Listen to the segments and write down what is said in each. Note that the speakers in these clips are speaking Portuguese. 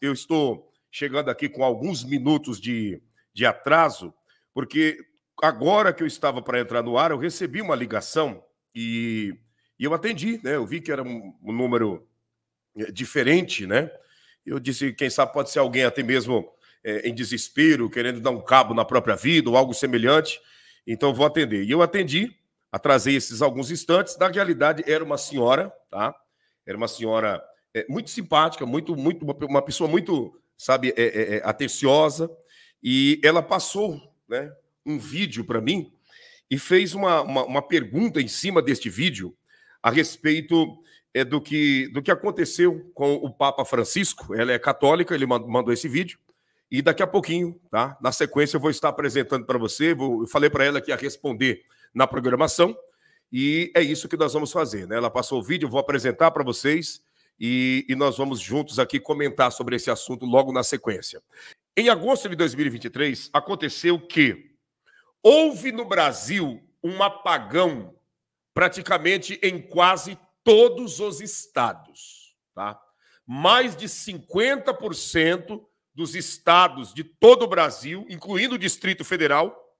Eu estou chegando aqui com alguns minutos de, de atraso, porque agora que eu estava para entrar no ar, eu recebi uma ligação e, e eu atendi, né? Eu vi que era um, um número eh, diferente, né? Eu disse, quem sabe pode ser alguém até mesmo é, em desespero, querendo dar um cabo na própria vida ou algo semelhante. Então vou atender. E eu atendi, atrasei esses alguns instantes. Na realidade, era uma senhora, tá? Era uma senhora é, muito simpática, muito, muito uma, uma pessoa muito, sabe, é, é, é atenciosa. E ela passou né, um vídeo para mim e fez uma, uma, uma, pergunta em cima deste vídeo a respeito é, do, que, do que aconteceu com o Papa Francisco. Ela é católica, ele mandou esse vídeo. E daqui a pouquinho, tá? Na sequência, eu vou estar apresentando para você. Vou, eu falei para ela que ia responder na programação. E é isso que nós vamos fazer, né? Ela passou o vídeo, eu vou apresentar para vocês e, e nós vamos juntos aqui comentar sobre esse assunto logo na sequência. Em agosto de 2023, aconteceu que houve no Brasil um apagão praticamente em quase todos os estados, tá? Mais de 50% dos estados de todo o Brasil, incluindo o Distrito Federal,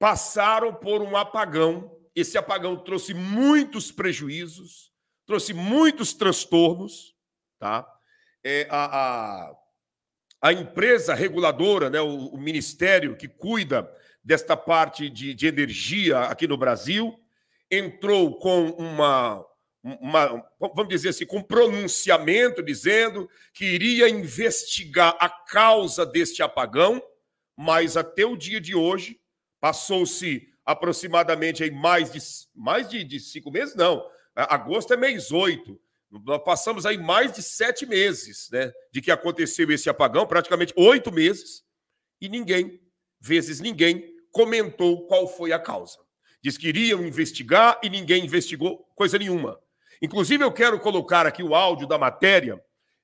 passaram por um apagão. Esse apagão trouxe muitos prejuízos, trouxe muitos transtornos, tá? É, a, a, a, empresa reguladora, né, o, o, ministério que cuida desta parte de, de energia aqui no Brasil, entrou com uma, uma, vamos dizer assim, com um pronunciamento dizendo que iria investigar a causa deste apagão, mas até o dia de hoje passou-se aproximadamente aí mais de mais de, de cinco meses, não, Agosto é mês 8. Nós passamos aí mais de sete meses, né? De que aconteceu esse apagão, praticamente oito meses, e ninguém, vezes ninguém, comentou qual foi a causa. Diz que iriam investigar e ninguém investigou coisa nenhuma. Inclusive, eu quero colocar aqui o áudio da matéria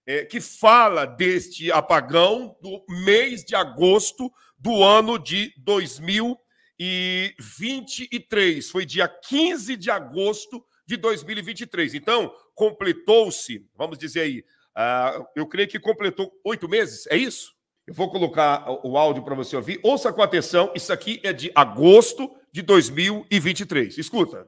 é, que fala deste apagão do mês de agosto do ano de 2023. Foi dia 15 de agosto de 2023. Então, completou-se, vamos dizer aí, uh, eu creio que completou oito meses, é isso? Eu vou colocar o áudio para você ouvir. Ouça com atenção, isso aqui é de agosto de 2023. Escuta.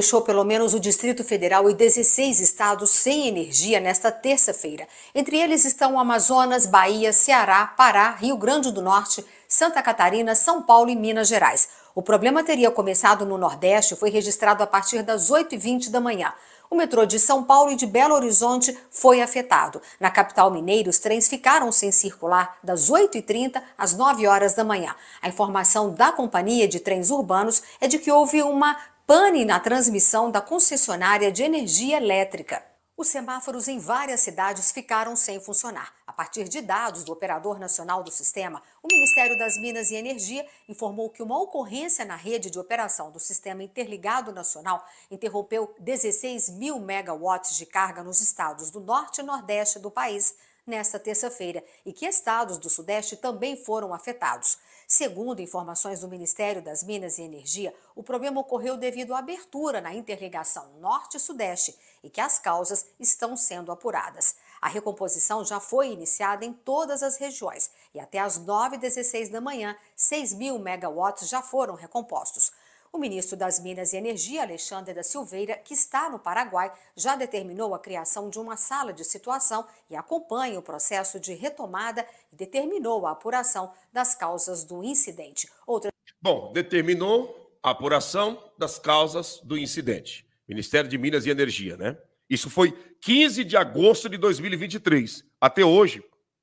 Deixou pelo menos o Distrito Federal e 16 estados sem energia nesta terça-feira. Entre eles estão Amazonas, Bahia, Ceará, Pará, Rio Grande do Norte, Santa Catarina, São Paulo e Minas Gerais. O problema teria começado no Nordeste e foi registrado a partir das 8h20 da manhã. O metrô de São Paulo e de Belo Horizonte foi afetado. Na capital mineira, os trens ficaram sem circular das 8h30 às 9 horas da manhã. A informação da companhia de trens urbanos é de que houve uma pane na transmissão da concessionária de energia elétrica. Os semáforos em várias cidades ficaram sem funcionar. A partir de dados do Operador Nacional do Sistema, o Ministério das Minas e Energia informou que uma ocorrência na rede de operação do Sistema Interligado Nacional interrompeu 16 mil megawatts de carga nos estados do norte e nordeste do país nesta terça-feira e que estados do sudeste também foram afetados. Segundo informações do Ministério das Minas e Energia, o problema ocorreu devido à abertura na interligação norte-sudeste e que as causas estão sendo apuradas. A recomposição já foi iniciada em todas as regiões e até às 9h16 da manhã, 6 mil megawatts já foram recompostos. O ministro das Minas e Energia, Alexandre da Silveira, que está no Paraguai, já determinou a criação de uma sala de situação e acompanha o processo de retomada e determinou a apuração das causas do incidente. Outra... Bom, determinou a apuração das causas do incidente. Ministério de Minas e Energia, né? Isso foi 15 de agosto de 2023. Até hoje,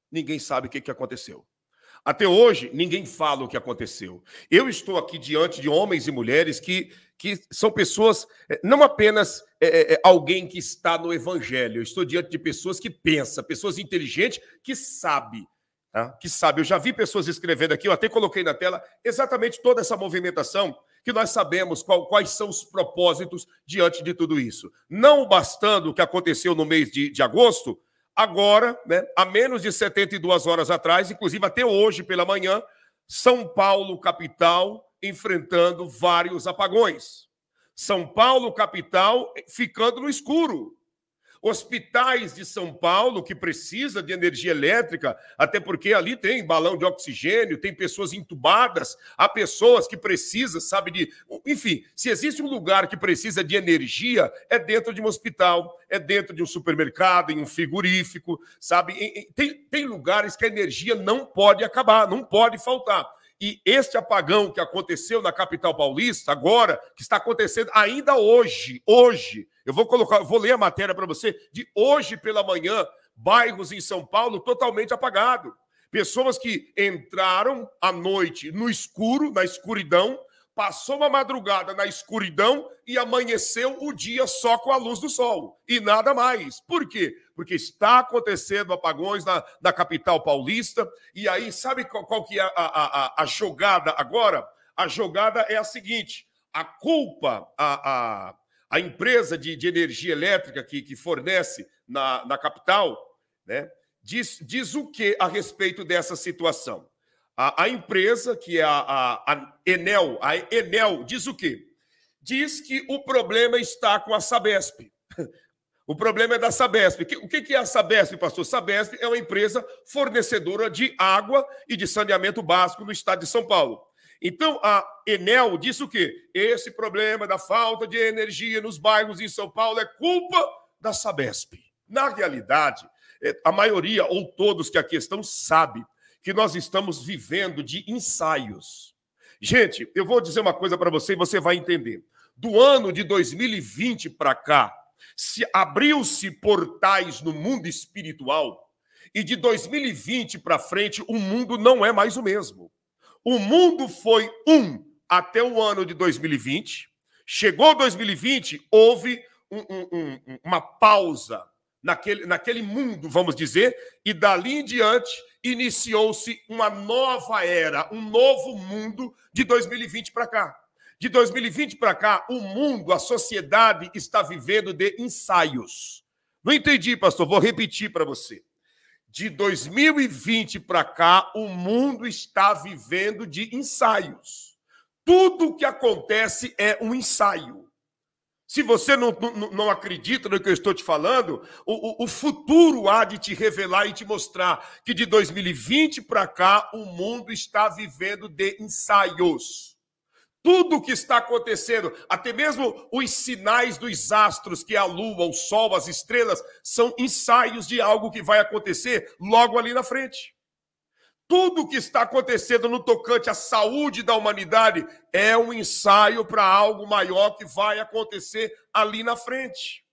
ninguém sabe o que aconteceu. Até hoje, ninguém fala o que aconteceu. Eu estou aqui diante de homens e mulheres que, que são pessoas, eh, não apenas é, é, alguém que está no evangelho, eu estou diante de pessoas que pensam, pessoas inteligentes que sabem. Tá? Que sabe, eu já vi pessoas escrevendo aqui, eu até coloquei na tela exatamente toda essa movimentação que nós sabemos qual, quais são os propósitos diante de tudo isso. Não bastando o que aconteceu no mês de, de agosto, Agora, né, há menos de 72 horas atrás, inclusive até hoje pela manhã, São Paulo, capital, enfrentando vários apagões. São Paulo, capital, ficando no escuro hospitais de São Paulo que precisa de energia elétrica, até porque ali tem balão de oxigênio, tem pessoas entubadas, há pessoas que precisam, sabe de, enfim, se existe um lugar que precisa de energia, é dentro de um hospital, é dentro de um supermercado, em um frigorífico, sabe? Tem, tem lugares que a energia não pode acabar, não pode faltar. E este apagão que aconteceu na capital paulista agora, que está acontecendo ainda hoje, hoje, eu vou colocar, vou ler a matéria para você de hoje pela manhã, bairros em São Paulo totalmente apagado. Pessoas que entraram à noite no escuro, na escuridão, passou uma madrugada na escuridão e amanheceu o dia só com a luz do sol e nada mais. Por quê? Porque está acontecendo apagões na, na capital paulista. E aí, sabe qual, qual que é a, a, a, a jogada agora? A jogada é a seguinte: a culpa, a, a, a empresa de, de energia elétrica que, que fornece na, na capital, né, diz, diz o que a respeito dessa situação? A, a empresa, que é a, a, a, Enel, a Enel, diz o quê? Diz que o problema está com a Sabesp. O problema é da Sabesp. O que é a Sabesp, pastor? Sabesp é uma empresa fornecedora de água e de saneamento básico no estado de São Paulo. Então, a Enel disse o quê? Esse problema da falta de energia nos bairros em São Paulo é culpa da Sabesp. Na realidade, é, a maioria ou todos que aqui estão sabe que nós estamos vivendo de ensaios. Gente, eu vou dizer uma coisa para você e você vai entender. Do ano de 2020 para cá, se abriu-se portais no mundo espiritual e de 2020 para frente o mundo não é mais o mesmo. O mundo foi um até o ano de 2020. Chegou 2020, houve um, um, um, uma pausa naquele, naquele mundo, vamos dizer, e dali em diante iniciou-se uma nova era, um novo mundo de 2020 para cá. De 2020 para cá, o mundo, a sociedade está vivendo de ensaios. Não entendi, pastor, vou repetir para você de 2020 para cá, o mundo está vivendo de ensaios. Tudo o que acontece é um ensaio. Se você não, não, não, acredita no que eu estou te falando, o, o futuro há de te revelar e te mostrar que de 2020 para cá, o mundo está vivendo de ensaios tudo o que está acontecendo, até mesmo os sinais dos astros, que é a lua, o sol, as estrelas, são ensaios de algo que vai acontecer logo ali na frente. Tudo o que está acontecendo no tocante à saúde da humanidade é um ensaio para algo maior que vai acontecer ali na frente.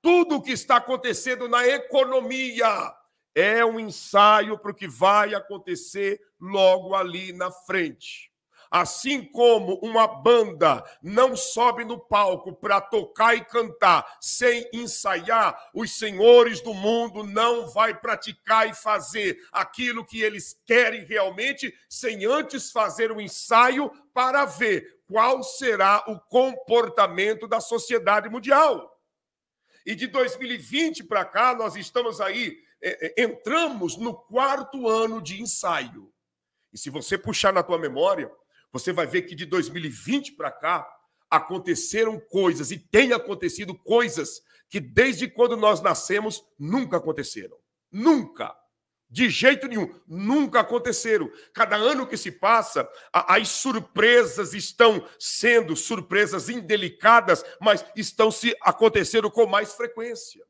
Tudo o que está acontecendo na economia é um ensaio para o que vai acontecer logo ali na frente Assim como uma banda não sobe no palco para tocar e cantar sem ensaiar, os senhores do mundo não vai praticar e fazer aquilo que eles querem realmente sem antes fazer um ensaio para ver qual será o comportamento da sociedade mundial. E de 2020 para cá, nós estamos aí, é, é, entramos no quarto ano de ensaio. E se você puxar na tua memória, você vai ver que de 2020 para cá aconteceram coisas e tem acontecido coisas que desde quando nós nascemos nunca aconteceram. Nunca. De jeito nenhum, nunca aconteceram. Cada ano que se passa, as surpresas estão sendo surpresas indelicadas, mas estão se acontecendo com mais frequência.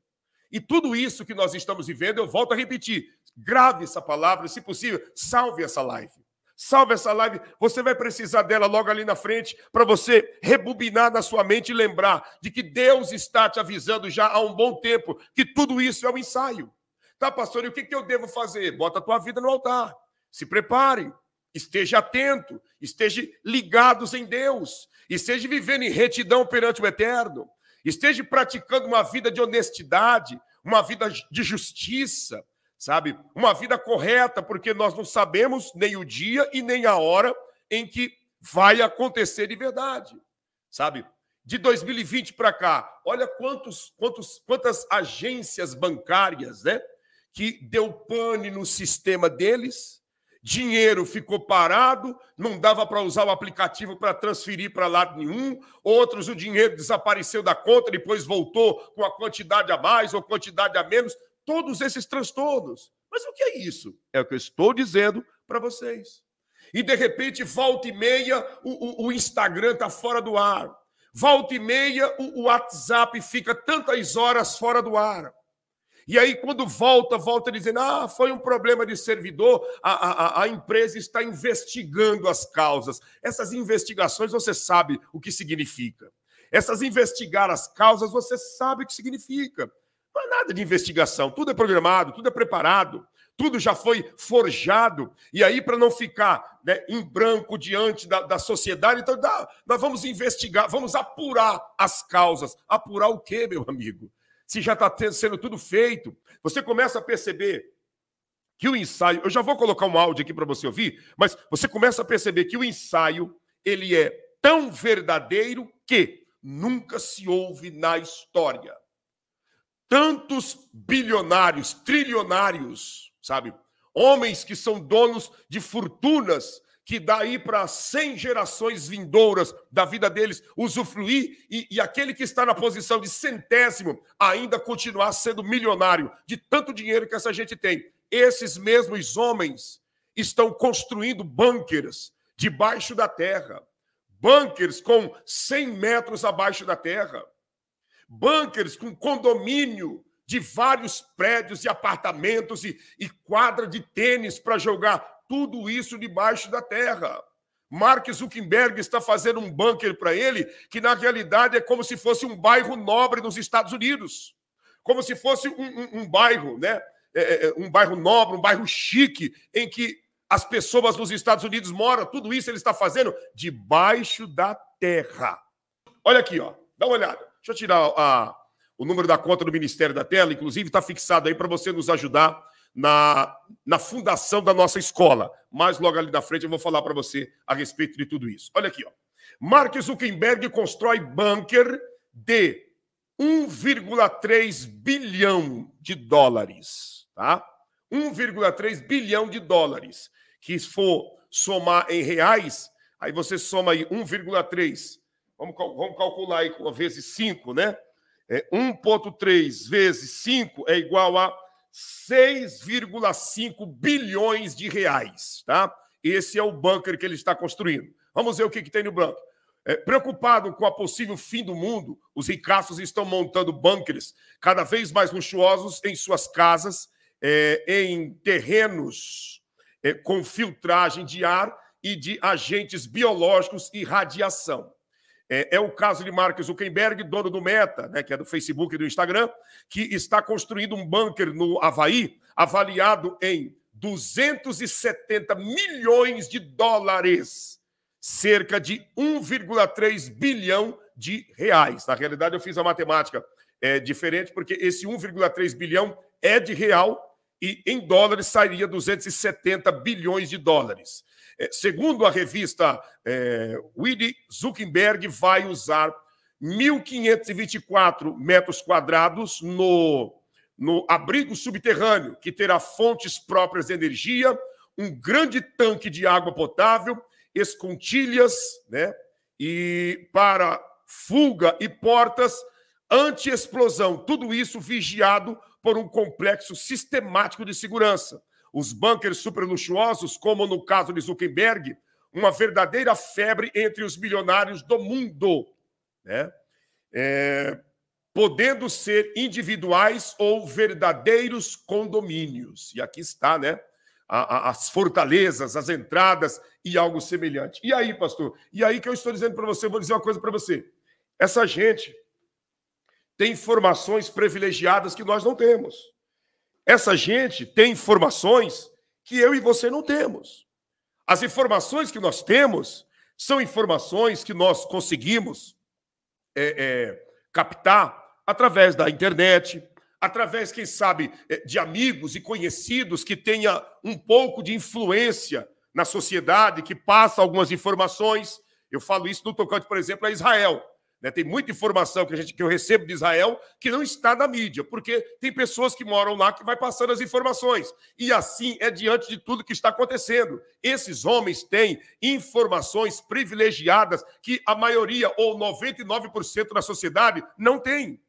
E tudo isso que nós estamos vivendo, eu volto a repetir, grave essa palavra, se possível, salve essa live. Salve essa live, você vai precisar dela logo ali na frente para você rebobinar na sua mente e lembrar de que Deus está te avisando já há um bom tempo que tudo isso é um ensaio. Tá, pastor, e o que, que eu devo fazer? Bota a tua vida no altar. Se prepare, esteja atento, esteja ligados em Deus, esteja vivendo em retidão perante o Eterno, esteja praticando uma vida de honestidade, uma vida de justiça, sabe? Uma vida correta, porque nós não sabemos nem o dia e nem a hora em que vai acontecer de verdade, sabe? De 2020 para cá, olha quantos, quantos, quantas agências bancárias, né? Que deu pane no sistema deles, dinheiro ficou parado, não dava para usar o aplicativo para transferir para lado nenhum, outros o dinheiro desapareceu da conta, depois voltou com a quantidade a mais ou quantidade a menos todos esses transtornos. Mas o que é isso? É o que eu estou dizendo para vocês. E de repente, volta e meia, o, o, o Instagram está fora do ar. Volta e meia, o, o WhatsApp fica tantas horas fora do ar. E aí, quando volta, volta dizendo: ah, foi um problema de servidor, a, a, a, empresa está investigando as causas. Essas investigações você sabe o que significa. Essas investigar as causas você sabe o que significa. Não é nada de investigação, tudo é programado, tudo é preparado, tudo já foi forjado. E aí, para não ficar né, em branco diante da, da sociedade, então dá, nós vamos investigar, vamos apurar as causas. Apurar o quê, meu amigo? Se já está sendo tudo feito, você começa a perceber que o ensaio, eu já vou colocar um áudio aqui para você ouvir, mas você começa a perceber que o ensaio, ele é tão verdadeiro que nunca se ouve na história tantos bilionários, trilionários, sabe? Homens que são donos de fortunas que daí para 100 gerações vindouras da vida deles usufruir e, e, aquele que está na posição de centésimo ainda continuar sendo milionário de tanto dinheiro que essa gente tem. Esses mesmos homens estão construindo bunkers debaixo da terra, bunkers com 100 metros abaixo da terra bunkers com condomínio de vários prédios e apartamentos e, e quadra de tênis para jogar, tudo isso debaixo da terra. Mark Zuckerberg está fazendo um bunker para ele, que na realidade é como se fosse um bairro nobre nos Estados Unidos. Como se fosse um, um, um bairro, né? É, é, é, um bairro nobre, um bairro chique, em que as pessoas nos Estados Unidos moram. Tudo isso ele está fazendo debaixo da terra. Olha aqui, ó. dá uma olhada. Deixa eu tirar a, o número da conta do Ministério da Tela, inclusive está fixado aí para você nos ajudar na, na fundação da nossa escola. Mas logo ali da frente eu vou falar para você a respeito de tudo isso. Olha aqui, ó. Mark Zuckerberg constrói bunker de 1,3 bilhão de dólares, tá? 1,3 bilhão de dólares, que se for somar em reais, aí você soma aí 1,3 Vamos, vamos calcular aí com vezes 5, né? É, 1,3 vezes 5 é igual a 6,5 bilhões de reais, tá? Esse é o bunker que ele está construindo. Vamos ver o que, que tem no bunker. É, preocupado com a possível fim do mundo, os ricaços estão montando bunkers cada vez mais luxuosos em suas casas, é, em terrenos é, com filtragem de ar e de agentes biológicos e radiação. É, é, o caso de Mark Zuckerberg, dono do Meta, né, que é do Facebook e do Instagram, que está construindo um bunker no Havaí, avaliado em 270 milhões de dólares, cerca de 1,3 bilhão de reais. Na realidade, eu fiz a matemática é, diferente, porque esse 1,3 bilhão é de real e em dólares sairia 270 bilhões de dólares. É, segundo a revista é, Willy Zuckerberg, vai usar 1.524 metros quadrados no, no abrigo subterrâneo, que terá fontes próprias de energia, um grande tanque de água potável, escontilhas, né? E para fuga e portas anti-explosão. Tudo isso vigiado por um complexo sistemático de segurança os bunkers luxuosos como no caso de Zuckerberg, uma verdadeira febre entre os milionários do mundo, né? É, podendo ser individuais ou verdadeiros condomínios. E aqui está, né? as fortalezas, as entradas e algo semelhante. E aí, pastor? E aí que eu estou dizendo para você, eu vou dizer uma coisa para você. Essa gente tem informações privilegiadas que nós não temos. Essa gente tem informações que eu e você não temos. As informações que nós temos são informações que nós conseguimos é, é, captar através da internet, através, quem sabe, é, de amigos e conhecidos que tenha um pouco de influência na sociedade, que passa algumas informações. Eu falo isso no tocante, por exemplo, a Israel. Né? Tem muita informação que, a gente, que eu recebo de Israel que não está na mídia, porque tem pessoas que moram lá que vai passando as informações. E assim é diante de tudo que está acontecendo. Esses homens têm informações privilegiadas que a maioria ou 99% da sociedade não tem.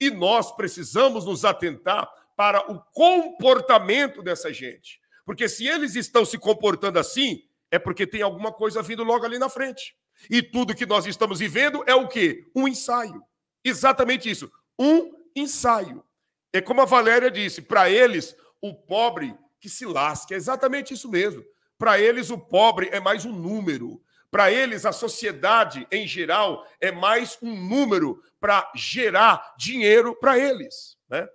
E nós precisamos nos atentar para o comportamento dessa gente. Porque se eles estão se comportando assim, é porque tem alguma coisa vindo logo ali na frente. E tudo que nós estamos vivendo é o quê? Um ensaio. Exatamente isso. Um ensaio. É como a Valéria disse, para eles, o pobre que se lasque. É exatamente isso mesmo. Para eles, o pobre é mais um número. Para eles, a sociedade em geral é mais um número para gerar dinheiro para eles. Né?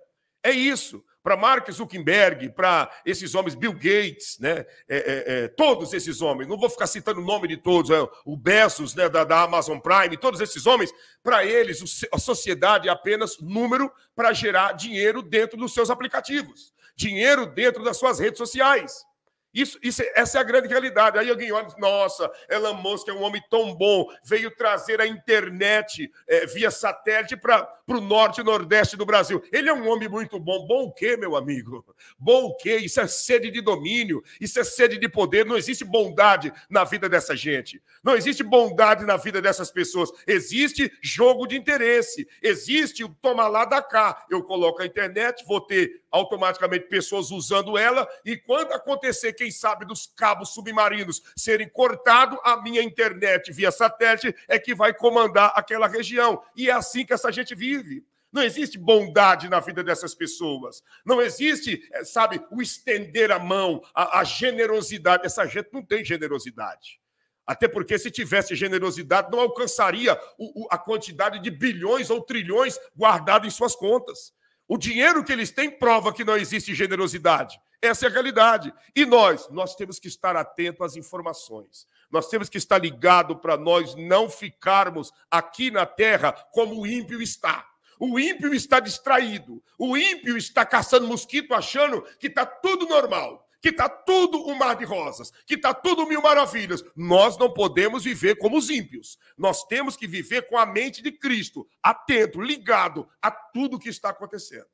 É isso para Mark Zuckerberg, para esses homens, Bill Gates, né? É, é, é, todos esses homens, não vou ficar citando o nome de todos, é, o Bezos né, da, da Amazon Prime, todos esses homens, para eles a sociedade é apenas número para gerar dinheiro dentro dos seus aplicativos, dinheiro dentro das suas redes sociais. Isso, isso, essa é a grande realidade. Aí alguém olha e diz, nossa, Elon Musk é um homem tão bom, veio trazer a internet é, via satélite para para o norte e nordeste do Brasil. Ele é um homem muito bom. Bom o quê, meu amigo? Bom o quê? Isso é sede de domínio, isso é sede de poder. Não existe bondade na vida dessa gente. Não existe bondade na vida dessas pessoas. Existe jogo de interesse. Existe o toma lá da cá. Eu coloco a internet, vou ter automaticamente pessoas usando ela, e quando acontecer, quem sabe, dos cabos submarinos serem cortados, a minha internet via satélite é que vai comandar aquela região. E é assim que essa gente vive vive. Não existe bondade na vida dessas pessoas. Não existe, eh, sabe, o estender a mão, a, a generosidade. Essa gente não tem generosidade. Até porque, se tivesse generosidade, não alcançaria o, o, a quantidade de bilhões ou trilhões guardado em suas contas. O dinheiro que eles têm prova que não existe generosidade. Essa é a realidade. E nós, nós temos que estar atento às informações. Nós temos que estar ligado para nós não ficarmos aqui na terra como o ímpio está. O ímpio está distraído. O ímpio está caçando mosquito achando que está tudo normal, que está tudo um mar de rosas, que está tudo mil maravilhas. Nós não podemos viver como os ímpios. Nós temos que viver com a mente de Cristo, atento, ligado a tudo que está acontecendo.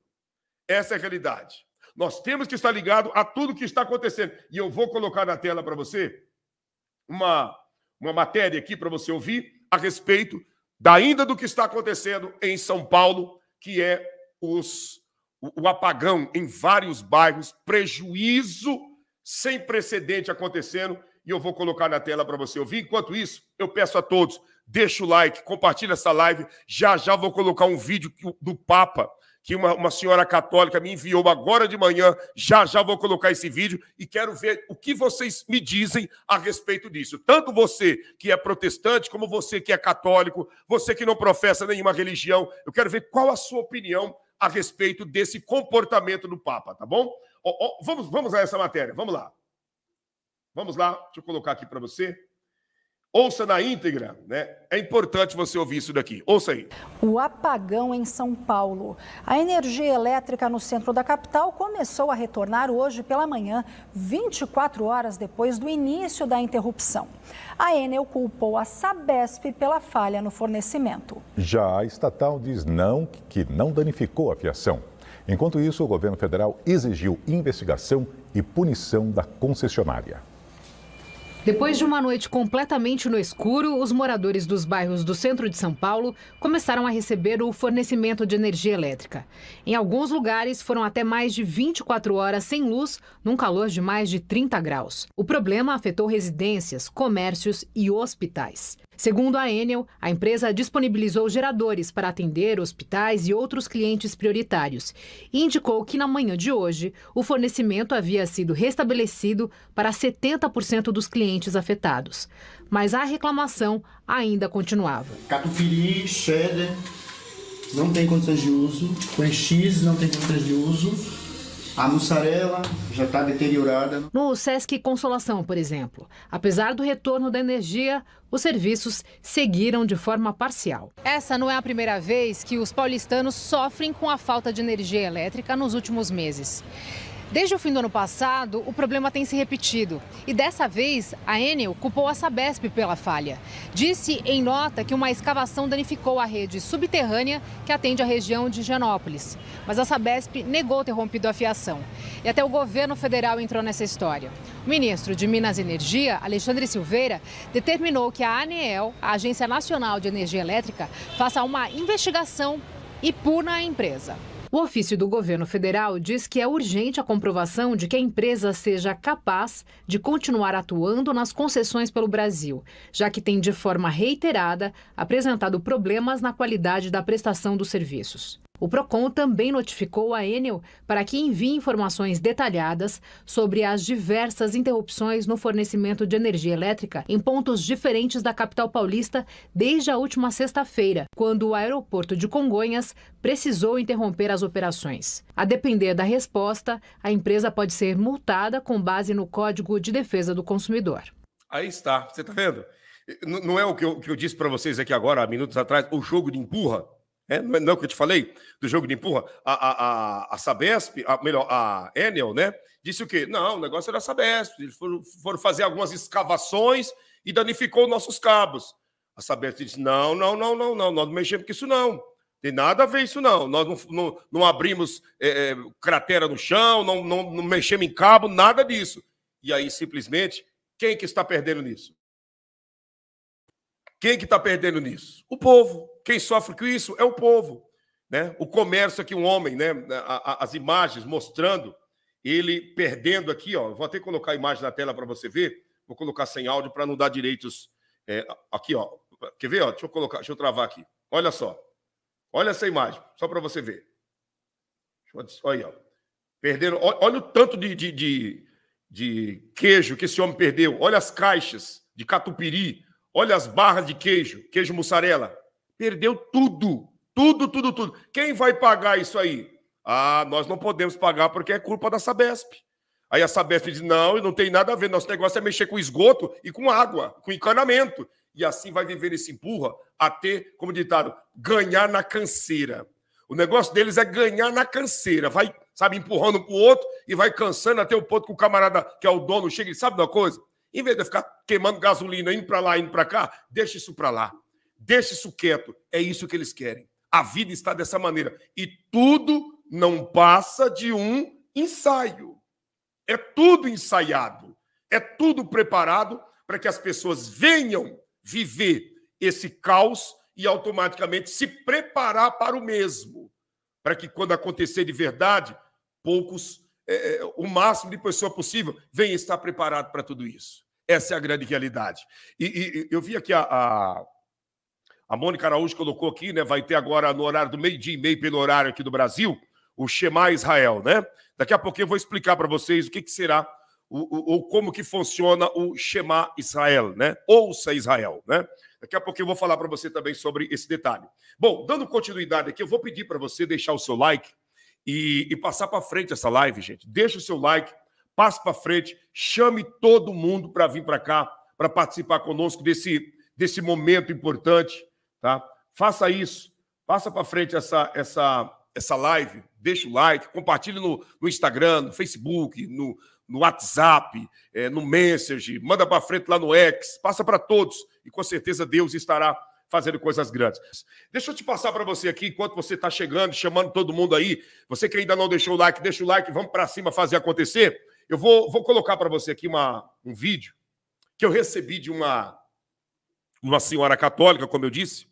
Essa é a realidade. Nós temos que estar ligado a tudo que está acontecendo. E eu vou colocar na tela para você uma, uma matéria aqui para você ouvir a respeito da ainda do que está acontecendo em São Paulo, que é os, o, o apagão em vários bairros, prejuízo sem precedente acontecendo e eu vou colocar na tela para você ouvir. Enquanto isso, eu peço a todos, deixa o like, compartilha essa live. Já já vou colocar um vídeo do Papa que uma, uma senhora católica me enviou agora de manhã. Já já vou colocar esse vídeo e quero ver o que vocês me dizem a respeito disso. Tanto você que é protestante, como você que é católico, você que não professa nenhuma religião. Eu quero ver qual a sua opinião a respeito desse comportamento do Papa, tá bom? Oh, oh, vamos, vamos a essa matéria, vamos lá. Vamos lá, deixa eu colocar aqui para você. Ouça na íntegra, né? É importante você ouvir isso daqui. Ouça aí. O apagão em São Paulo. A energia elétrica no centro da capital começou a retornar hoje pela manhã, 24 horas depois do início da interrupção. A Enel culpou a Sabesp pela falha no fornecimento. Já a estatal diz não que não danificou a fiação. Enquanto isso, o governo federal exigiu investigação e punição da concessionária. Depois de uma noite completamente no escuro, os moradores dos bairros do centro de São Paulo começaram a receber o fornecimento de energia elétrica. Em alguns lugares, foram até mais de 24 horas sem luz, num calor de mais de 30 graus. O problema afetou residências, comércios e hospitais. Segundo a Enel, a empresa disponibilizou geradores para atender hospitais e outros clientes prioritários e indicou que na manhã de hoje o fornecimento havia sido restabelecido para 70% dos clientes afetados. Mas a reclamação ainda continuava. Catupiry, cheddar, não tem condições de uso, com X não tem condições de uso, a mussarela já está deteriorada. No Sesc Consolação, por exemplo, apesar do retorno da energia, os serviços seguiram de forma parcial. Essa não é a primeira vez que os paulistanos sofrem com a falta de energia elétrica nos últimos meses. Desde o fim do ano passado, o problema tem se repetido. E dessa vez, a Enel culpou a Sabesp pela falha. Disse em nota que uma escavação danificou a rede subterrânea que atende a região de Janópolis. Mas a Sabesp negou ter rompido a fiação. E até o governo federal entrou nessa história. O ministro de Minas e Energia, Alexandre Silveira, determinou que a ANEEL, a Agência Nacional de Energia Elétrica, faça uma investigação e puna a empresa. O ofício do governo federal diz que é urgente a comprovação de que a empresa seja capaz de continuar atuando nas concessões pelo Brasil, já que tem de forma reiterada apresentado problemas na qualidade da prestação dos serviços. O PROCON também notificou a Enel para que envie informações detalhadas sobre as diversas interrupções no fornecimento de energia elétrica em pontos diferentes da capital paulista desde a última sexta-feira, quando o aeroporto de Congonhas precisou interromper as operações. A depender da resposta, a empresa pode ser multada com base no Código de Defesa do Consumidor. Aí está, você está vendo? Não é o que eu, que eu disse para vocês aqui agora, há minutos atrás, o jogo de empurra? É, não, é, não é o que eu te falei do jogo de empurra? A, a, a, a Sabesp, a, melhor, a Enel, né? Disse o quê? Não, o negócio era a Sabesp. Eles foram, foram fazer algumas escavações e danificou nossos cabos. A Sabesp disse: não, não, não, não, não, nós não mexemos com isso, não. Tem nada a ver isso, não. Nós não, não, não abrimos é, é cratera no chão, não, não, não mexemos em cabo, nada disso. E aí, simplesmente, quem que está perdendo nisso? Quem que está perdendo nisso? O povo. Quem sofre com isso é o povo. Né? O comércio aqui, um homem, né? as imagens mostrando ele perdendo aqui, ó. Vou até colocar a imagem na tela para você ver. Vou colocar sem áudio para não dar direitos. É, aqui, ó. Quer ver? Ó? Deixa eu colocar, deixa eu travar aqui. Olha só. Olha essa imagem, só para você ver. Olha, ó. Perderam. Olha o tanto de, de, de, de queijo que esse homem perdeu. Olha as caixas de catupiry. Olha as barras de queijo, queijo mussarela. Perdeu tudo. Tudo, tudo, tudo. Quem vai pagar isso aí? Ah, nós não podemos pagar porque é culpa da Sabesp. Aí a Sabesp diz: não, não tem nada a ver. Nosso negócio é mexer com esgoto e com água, com encanamento. E assim vai viver esse empurra até, como ditado, ganhar na canseira. O negócio deles é ganhar na canseira. Vai, sabe, empurrando um o outro e vai cansando até o ponto que o camarada, que é o dono, chega e sabe de uma coisa? Em vez de ficar queimando gasolina, indo para lá, indo para cá, deixa isso para lá. Deixe isso quieto. É isso que eles querem. A vida está dessa maneira. E tudo não passa de um ensaio. É tudo ensaiado. É tudo preparado para que as pessoas venham viver esse caos e automaticamente se preparar para o mesmo. Para que quando acontecer de verdade, poucos, é, é o máximo de pessoa possível, venha estar preparado para tudo isso. Essa é a grande realidade. E, e eu vi aqui a, a a Mônica Araújo colocou aqui, né? Vai ter agora no horário do meio-dia e meio, pelo horário aqui do Brasil, o Shema Israel, né? Daqui a pouquinho eu vou explicar para vocês o que, que será ou como que funciona o Shema Israel, né? Ouça Israel, né? Daqui a pouco eu vou falar para você também sobre esse detalhe. Bom, dando continuidade aqui, eu vou pedir para você deixar o seu like e, e passar para frente essa live, gente. Deixa o seu like, passe para frente, chame todo mundo para vir para cá, para participar conosco desse, desse momento importante, tá? Faça isso, passa para frente essa, essa, essa live, deixa o like, compartilhe no, no Instagram, no Facebook, no, no WhatsApp, é, no Message, manda para frente lá no X, passa para todos e com certeza Deus estará fazendo coisas grandes. Deixa eu te passar para você aqui, enquanto você está chegando, chamando todo mundo aí, você que ainda não deixou o like, deixa o like, vamos para cima fazer acontecer. Eu vou, vou colocar para você aqui uma, um vídeo que eu recebi de uma, uma senhora católica, como eu disse,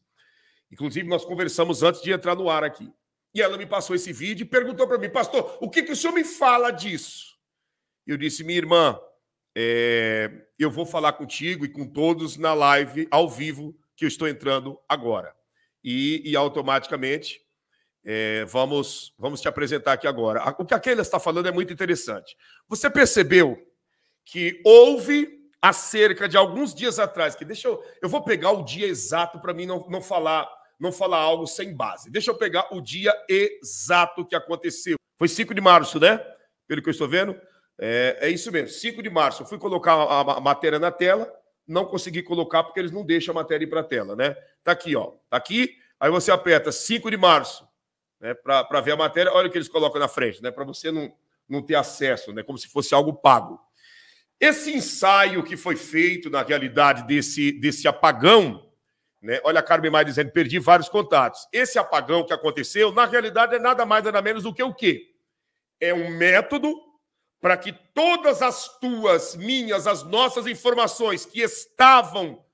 Inclusive, nós conversamos antes de entrar no ar aqui. E ela me passou esse vídeo e perguntou para mim, pastor, o que, que o senhor me fala disso? Eu disse, minha irmã, é... eu vou falar contigo e com todos na live, ao vivo, que eu estou entrando agora. E, e automaticamente, é... vamos, vamos te apresentar aqui agora. O que a Keila está falando é muito interessante. Você percebeu que houve há cerca de alguns dias atrás, que deixa eu, eu vou pegar o dia exato para mim não, não falar não falar algo sem base. Deixa eu pegar o dia exato que aconteceu. Foi 5 de março, né? Pelo que eu estou vendo. É, é isso mesmo, 5 de março. Eu fui colocar a, a, a, matéria na tela, não consegui colocar porque eles não deixam a matéria ir para a tela, né? Tá aqui, ó. Tá aqui, aí você aperta 5 de março né, para ver a matéria. Olha o que eles colocam na frente, né? Para você não, não ter acesso, né? Como se fosse algo pago. Esse ensaio que foi feito, na realidade, desse, desse apagão né? Olha a Carmen Maia dizendo, perdi vários contatos. Esse apagão que aconteceu, na realidade, é nada mais, nada menos do que o quê? É um método para que todas as tuas, minhas, as nossas informações que estavam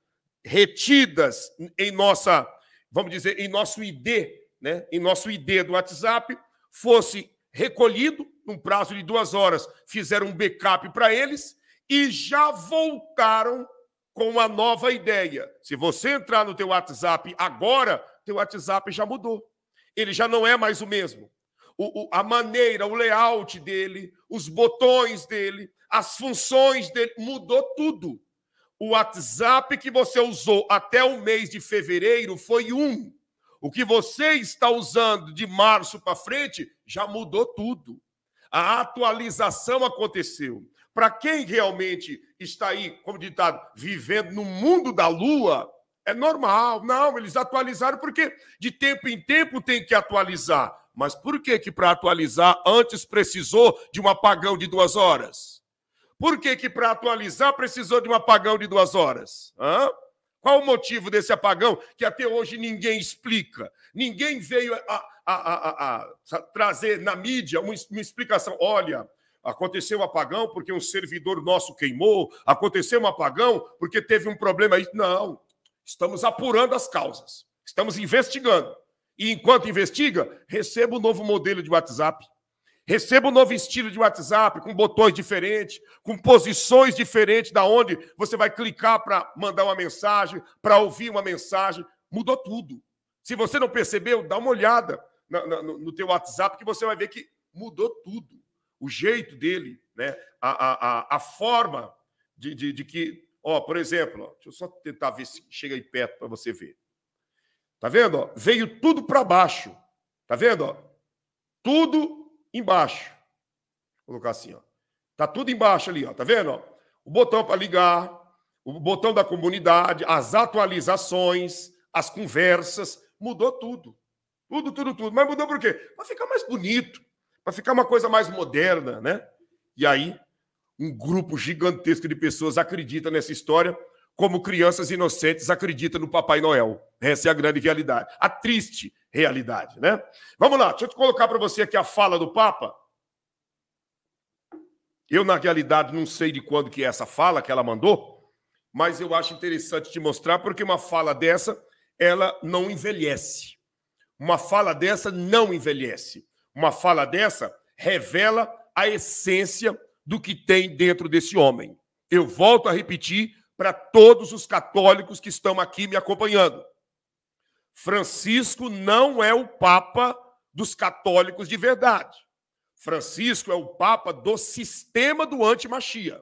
retidas em nossa, vamos dizer, em nosso ID, né? em nosso ID do WhatsApp, fosse recolhido num prazo de duas horas, fizeram um backup para eles e já voltaram com uma nova ideia. Se você entrar no teu WhatsApp agora, teu WhatsApp já mudou. Ele já não é mais o mesmo. O, o, a maneira, o layout dele, os botões dele, as funções dele, mudou tudo. O WhatsApp que você usou até o mês de fevereiro foi um. O que você está usando de março para frente já mudou tudo. A atualização aconteceu. Para quem realmente está aí, como ditado, vivendo no mundo da lua, é normal. Não, eles atualizaram porque de tempo em tempo tem que atualizar. Mas por que que para atualizar antes precisou de um apagão de duas horas? Por que que para atualizar precisou de um apagão de duas horas? Hã? Qual o motivo desse apagão que até hoje ninguém explica? Ninguém veio a, a, a, a trazer na mídia uma, uma explicação. Olha, Aconteceu um apagão porque um servidor nosso queimou, aconteceu um apagão porque teve um problema aí. Não, estamos apurando as causas, estamos investigando. E enquanto investiga, receba o um novo modelo de WhatsApp. Receba um novo estilo de WhatsApp, com botões diferentes, com posições diferentes da onde você vai clicar para mandar uma mensagem, para ouvir uma mensagem. Mudou tudo. Se você não percebeu, dá uma olhada no, no, no teu WhatsApp que você vai ver que mudou tudo o jeito dele, né? a, a, a forma de, de, de que. Ó, por exemplo, ó, deixa eu só tentar ver se chega aí perto para você ver. Tá vendo? Ó? Veio tudo para baixo. Tá vendo? Ó? Tudo embaixo. Vou colocar assim, ó. Tá tudo embaixo ali, ó. Tá vendo? Ó? O botão para ligar, o botão da comunidade, as atualizações, as conversas, mudou tudo. Tudo, tudo, tudo. Mas mudou por quê? Para ficar mais bonito, para ficar uma coisa mais moderna, né? E aí, um grupo gigantesco de pessoas acredita nessa história, como crianças inocentes acreditam no Papai Noel. Essa é a grande realidade, a triste realidade, né? Vamos lá, deixa eu colocar para você aqui a fala do Papa. Eu, na realidade, não sei de quando que é essa fala que ela mandou, mas eu acho interessante te mostrar, porque uma fala dessa, ela não envelhece. Uma fala dessa não envelhece uma fala dessa revela a essência do que tem dentro desse homem. Eu volto a repetir para todos os católicos que estão aqui me acompanhando. Francisco não é o Papa dos católicos de verdade. Francisco é o Papa do sistema do antimachia.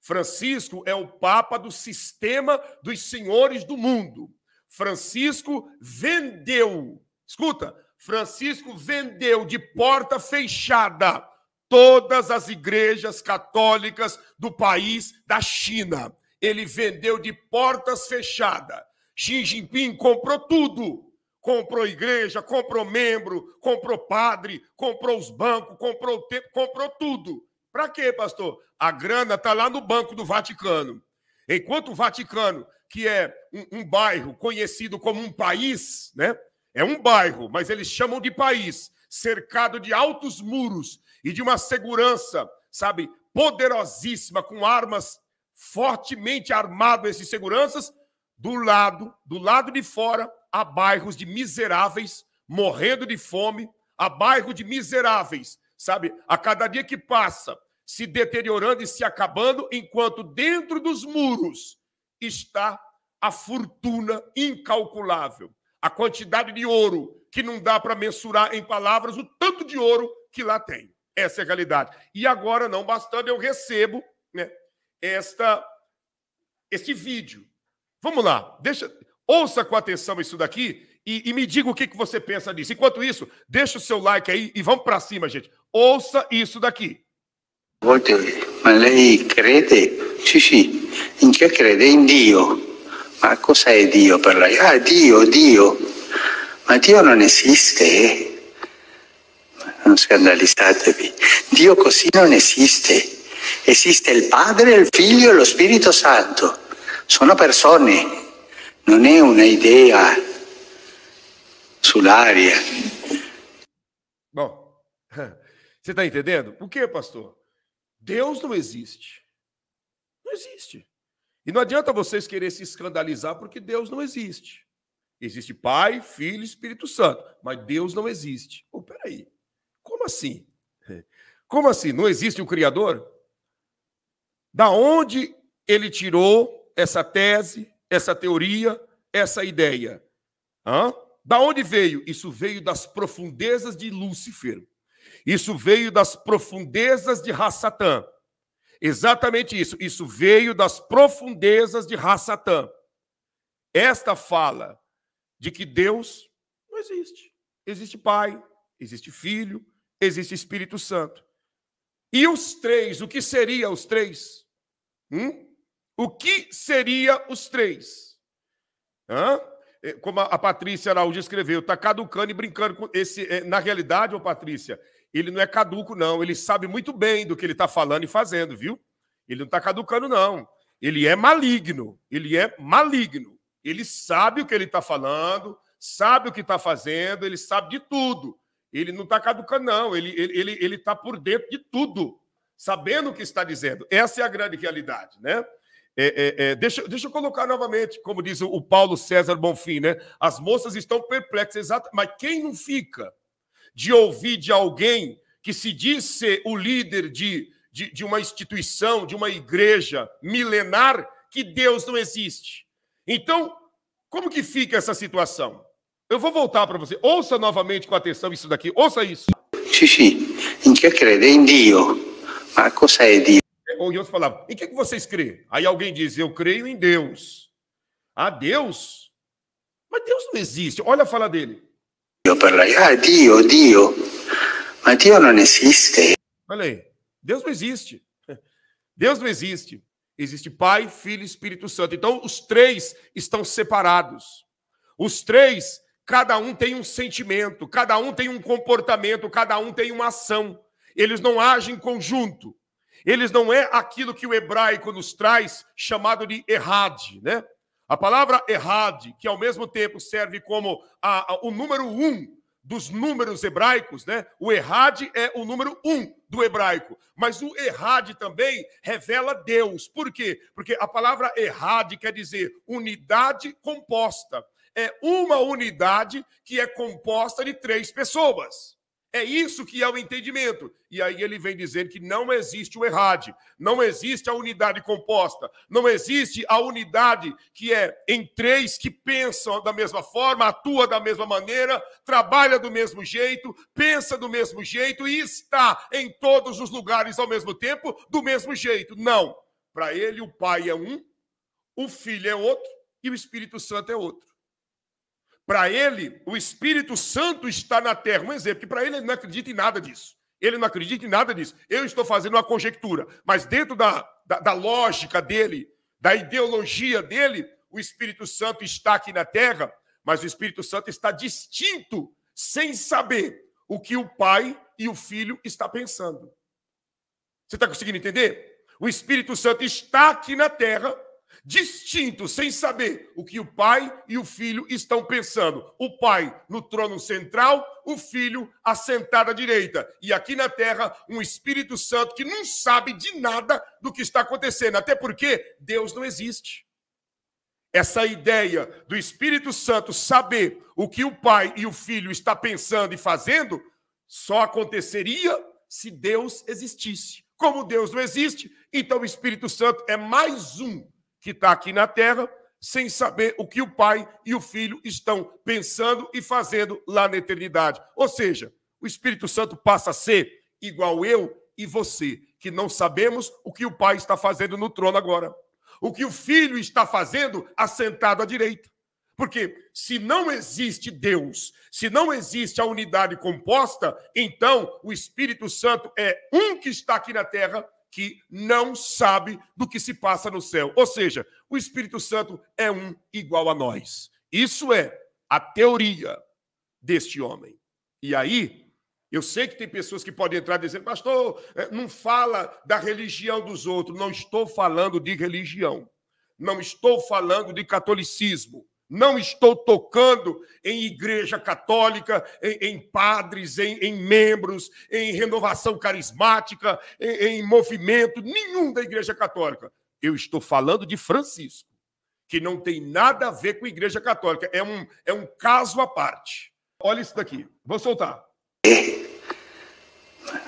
Francisco é o Papa do sistema dos senhores do mundo. Francisco vendeu, escuta, Francisco vendeu de porta fechada todas as igrejas católicas do país da China. Ele vendeu de portas fechadas. Xi Jinping comprou tudo. Comprou igreja, comprou membro, comprou padre, comprou os bancos, comprou tempo, comprou tudo. Para quê, pastor? A grana está lá no Banco do Vaticano. Enquanto o Vaticano, que é um, um bairro conhecido como um país, né? É um bairro, mas eles chamam de país, cercado de altos muros e de uma segurança, sabe, poderosíssima, com armas fortemente armado esses seguranças. Do lado, do lado de fora, há bairros de miseráveis morrendo de fome, há bairros de miseráveis, sabe, a cada dia que passa, se deteriorando e se acabando, enquanto dentro dos muros está a fortuna incalculável a quantidade de ouro que não dá para mensurar em palavras o tanto de ouro que lá tem. Essa é a realidade. E agora, não bastando, eu recebo né, esta, este vídeo. Vamos lá, deixa, ouça com atenção isso daqui e, e, me diga o que, que você pensa disso. Enquanto isso, deixa o seu like aí e vamos para cima, gente. Ouça isso daqui. Volte, mas lei crede? Sim, sim. Em que crede? Em Deus. Ma cos'è Dio per lei? Ah, Dio, Dio. Ma Dio non esiste, non scandalizzatevi. Dio così non esiste. Esiste il Padre, il Figlio e lo Spirito Santo. Sono persone, non è un'idea sull'aria. Bom, você está entendendo? O que, pastor? Deus não existe. Não existe. E não adianta vocês querer se escandalizar porque Deus não existe. Existe Pai, Filho e Espírito Santo, mas Deus não existe. Pô, oh, peraí, como assim? Como assim? Não existe o Criador? Da onde ele tirou essa tese, essa teoria, essa ideia? Hã? Da onde veio? Isso veio das profundezas de Lúcifer. Isso veio das profundezas de Rassatã. Exatamente isso. Isso veio das profundezas de Rassatã. Esta fala de que Deus não existe. Existe Pai, existe Filho, existe Espírito Santo. E os três, o que seria os três? Hum? O que seria os três? Hã? É, como a Patrícia Araújo escreveu, está caducando e brincando com esse. É, na realidade, ô Patrícia, ele não é caduco, não. Ele sabe muito bem do que ele está falando e fazendo, viu? Ele não está caducando, não. Ele é maligno. Ele é maligno. Ele sabe o que ele está falando, sabe o que está fazendo, ele sabe de tudo. Ele não está caducando, não. Ele está ele, ele, ele tá por dentro de tudo, sabendo o que está dizendo. Essa é a grande realidade, né? É, é, é, deixa, deixa eu colocar novamente, como diz o Paulo César Bonfim, né? As moças estão perplexas, exato, mas quem não fica? de ouvir de alguém que se diz ser o líder de, de, de uma instituição, de uma igreja milenar, que Deus não existe. Então, como que fica essa situação? Eu vou voltar para você. Ouça novamente com atenção isso daqui. Ouça isso. Sim, sim. Em que crede? Em Deus. Mas cosa é Deus? Ou em outras em que vocês creem? Aí alguém diz, eu creio em Deus. Ah, Deus? Mas Deus não existe. Olha a fala dele. Dio per lei, ah, Dio, Dio, ma Dio não existe. Olha aí, Deus não existe. Deus não existe. Existe Pai, Filho e Espírito Santo. Então, os três estão separados. Os três, cada um tem um sentimento, cada um tem um comportamento, cada um tem uma ação. Eles não agem em conjunto. Eles não é aquilo que o hebraico nos traz chamado de errade, né? A palavra errade, que ao mesmo tempo serve como a, a, o número um dos números hebraicos, né? O errade é o número um do hebraico, mas o errade também revela Deus. Por quê? Porque a palavra errade quer dizer unidade composta. É uma unidade que é composta de três pessoas. É isso que é o entendimento. E aí ele vem dizer que não existe o errade, não existe a unidade composta, não existe a unidade que é em três que pensam da mesma forma, atua da mesma maneira, trabalha do mesmo jeito, pensa do mesmo jeito e está em todos os lugares ao mesmo tempo, do mesmo jeito. Não. Para ele, o pai é um, o filho é outro e o Espírito Santo é outro. Para ele, o Espírito Santo está na terra. Um exemplo, que para ele, ele não acredita em nada disso. Ele não acredita em nada disso. Eu estou fazendo uma conjectura, mas dentro da, da, da lógica dele, da ideologia dele, o Espírito Santo está aqui na terra, mas o Espírito Santo está distinto, sem saber o que o pai e o filho está pensando. Você está conseguindo entender? O Espírito Santo está aqui na terra, distinto, sem saber o que o pai e o filho estão pensando. O pai no trono central, o filho assentado à direita. E aqui na terra, um Espírito Santo que não sabe de nada do que está acontecendo, até porque Deus não existe. Essa ideia do Espírito Santo saber o que o pai e o filho está pensando e fazendo só aconteceria se Deus existisse. Como Deus não existe, então o Espírito Santo é mais um que está aqui na terra sem saber o que o pai e o filho estão pensando e fazendo lá na eternidade. Ou seja, o Espírito Santo passa a ser igual eu e você, que não sabemos o que o pai está fazendo no trono agora, o que o filho está fazendo assentado à direita. Porque se não existe Deus, se não existe a unidade composta, então o Espírito Santo é um que está aqui na terra que não sabe do que se passa no céu. Ou seja, o Espírito Santo é um igual a nós. Isso é a teoria deste homem. E aí, eu sei que tem pessoas que podem entrar dizendo, pastor, eh, não fala da religião dos outros. Não estou falando de religião. Não estou falando de catolicismo. Não estou tocando em igreja católica, em, em padres, em, em, membros, em renovação carismática, em, em movimento nenhum da igreja católica. Eu estou falando de Francisco, que não tem nada a ver com a igreja católica. É um, é um caso à parte. Olha isso daqui. Vou soltar.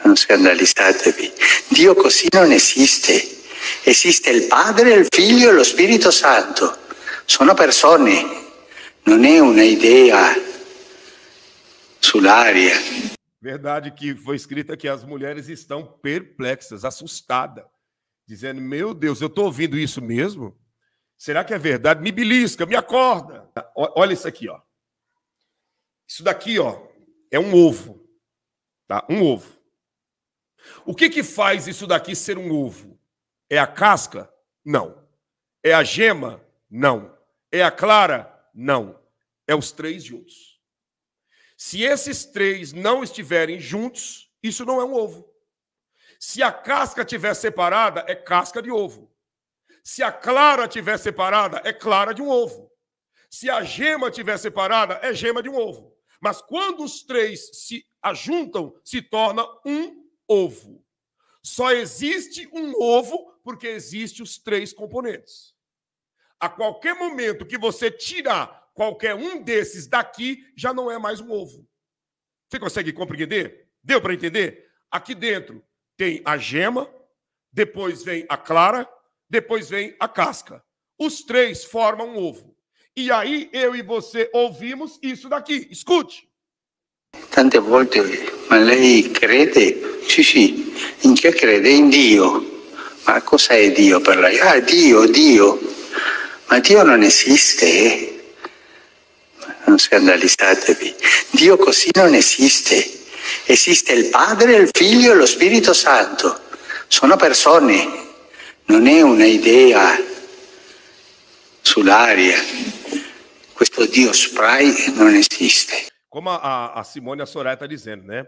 Não Scandalizzatevi. Dio così assim non esiste. Existe o Padre, o Filho e o Espírito Santo. Sono persone, não é uma ideia sulária. Verdade que foi escrita que as mulheres estão perplexas, assustadas, dizendo: Meu Deus, eu estou ouvindo isso mesmo? Será que é verdade? Me belisca, me acorda. Olha isso aqui, ó. Isso daqui, ó, é um ovo, tá? Um ovo. O que que faz isso daqui ser um ovo? É a casca? Não. É a gema? Não. É a Clara? Não. É os três juntos. Se esses três não estiverem juntos, isso não é um ovo. Se a casca estiver separada, é casca de ovo. Se a clara estiver separada, é clara de um ovo. Se a gema estiver separada, é gema de um ovo. Mas quando os três se ajuntam, se torna um ovo. Só existe um ovo porque existe os três componentes. A qualquer momento que você tirar qualquer um desses daqui, já não é mais um ovo. Você consegue compreender? Deu para entender? Aqui dentro tem a gema, depois vem a clara, depois vem a casca. Os três formam um ovo. E aí eu e você ouvimos isso daqui. Escute. Tante volte, mas lei crede? sim. sim. Em que crede? Em Dio. Ma é Dio para lei? Ah, Dio, Dio. Ma Dio non esiste, Non scandalizzatevi. Dio così non esiste. Esiste il Padre, il Figlio e lo Spirito Santo. Sono persone, non è un'idea sull'aria. Questo Dio spray non esiste. Come a, a Simone a Soraya está dizendo, né?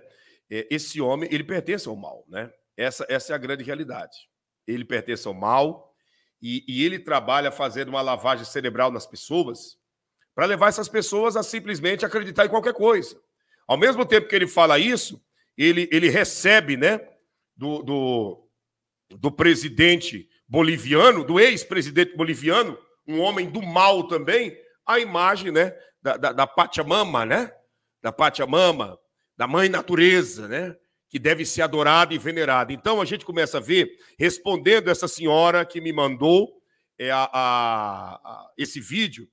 Esse homem, ele pertence ao mal, né? Essa, essa é a grande realidade. Ele pertence ao mal, e, e ele trabalha fazendo uma lavagem cerebral nas pessoas para levar essas pessoas a simplesmente acreditar em qualquer coisa. Ao mesmo tempo que ele fala isso, ele, ele recebe, né, do, do, do presidente boliviano, do ex-presidente boliviano, um homem do mal também, a imagem, né, da, da, da Pachamama, né, da Pachamama, da mãe natureza, né, que deve ser adorada e venerada. Então a gente começa a ver, respondendo essa senhora que me mandou é, a, a, a, esse vídeo,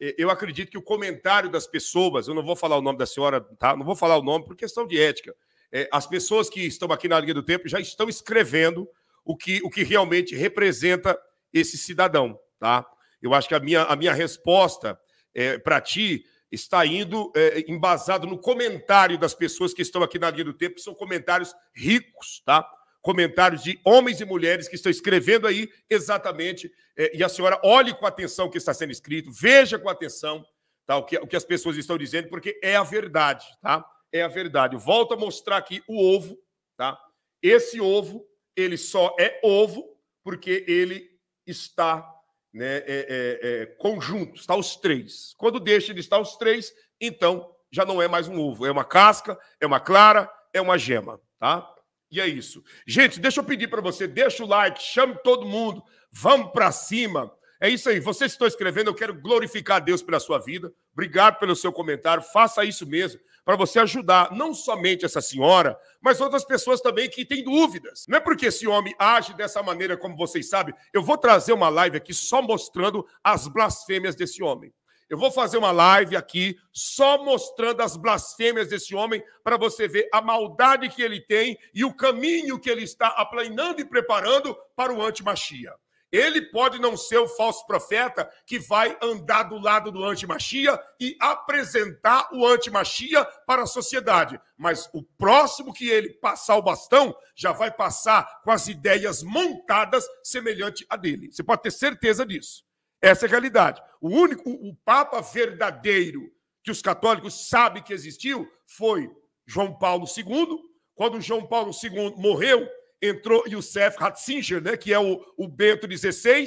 é, eu acredito que o comentário das pessoas, eu não vou falar o nome da senhora, tá? Não vou falar o nome por questão de ética. É, as pessoas que estão aqui na linha do tempo já estão escrevendo o que, o que realmente representa esse cidadão, tá? Eu acho que a minha, a minha resposta é, para ti está indo é, é, embasado no comentário das pessoas que estão aqui na linha do tempo, que são comentários ricos, tá? Comentários de homens e mulheres que estão escrevendo aí exatamente. É, e a senhora olhe com atenção o que está sendo escrito, veja com atenção tá, o, que, o que as pessoas estão dizendo, porque é a verdade, tá? É a verdade. volto a mostrar aqui o ovo, tá? Esse ovo, ele só é ovo porque ele está né, é, é, é conjunto, está os três. Quando deixa de estar os três, então já não é mais um ovo, é uma casca, é uma clara, é uma gema, tá? E é isso. Gente, deixa eu pedir para você, deixa o like, chame todo mundo, vamos para cima. É isso aí. Vocês estão escrevendo, eu quero glorificar a Deus pela sua vida. Obrigado pelo seu comentário. Faça isso mesmo para você ajudar não somente essa senhora, mas outras pessoas também que têm dúvidas. Não é porque esse homem age dessa maneira, como vocês sabem. Eu vou trazer uma live aqui só mostrando as blasfêmias desse homem. Eu vou fazer uma live aqui só mostrando as blasfêmias desse homem para você ver a maldade que ele tem e o caminho que ele está aplanando e preparando para o antimachia. Ele pode não ser o falso profeta que vai andar do lado do antimachia e apresentar o antimachia para a sociedade, mas o próximo que ele passar o bastão já vai passar com as ideias montadas semelhante a dele. Você pode ter certeza disso. Essa é a realidade. O único o papa verdadeiro que os católicos sabem que existiu foi João Paulo II. Quando João Paulo II morreu, entrou Youssef Hatzinger, né, que é o, o Bento XVI,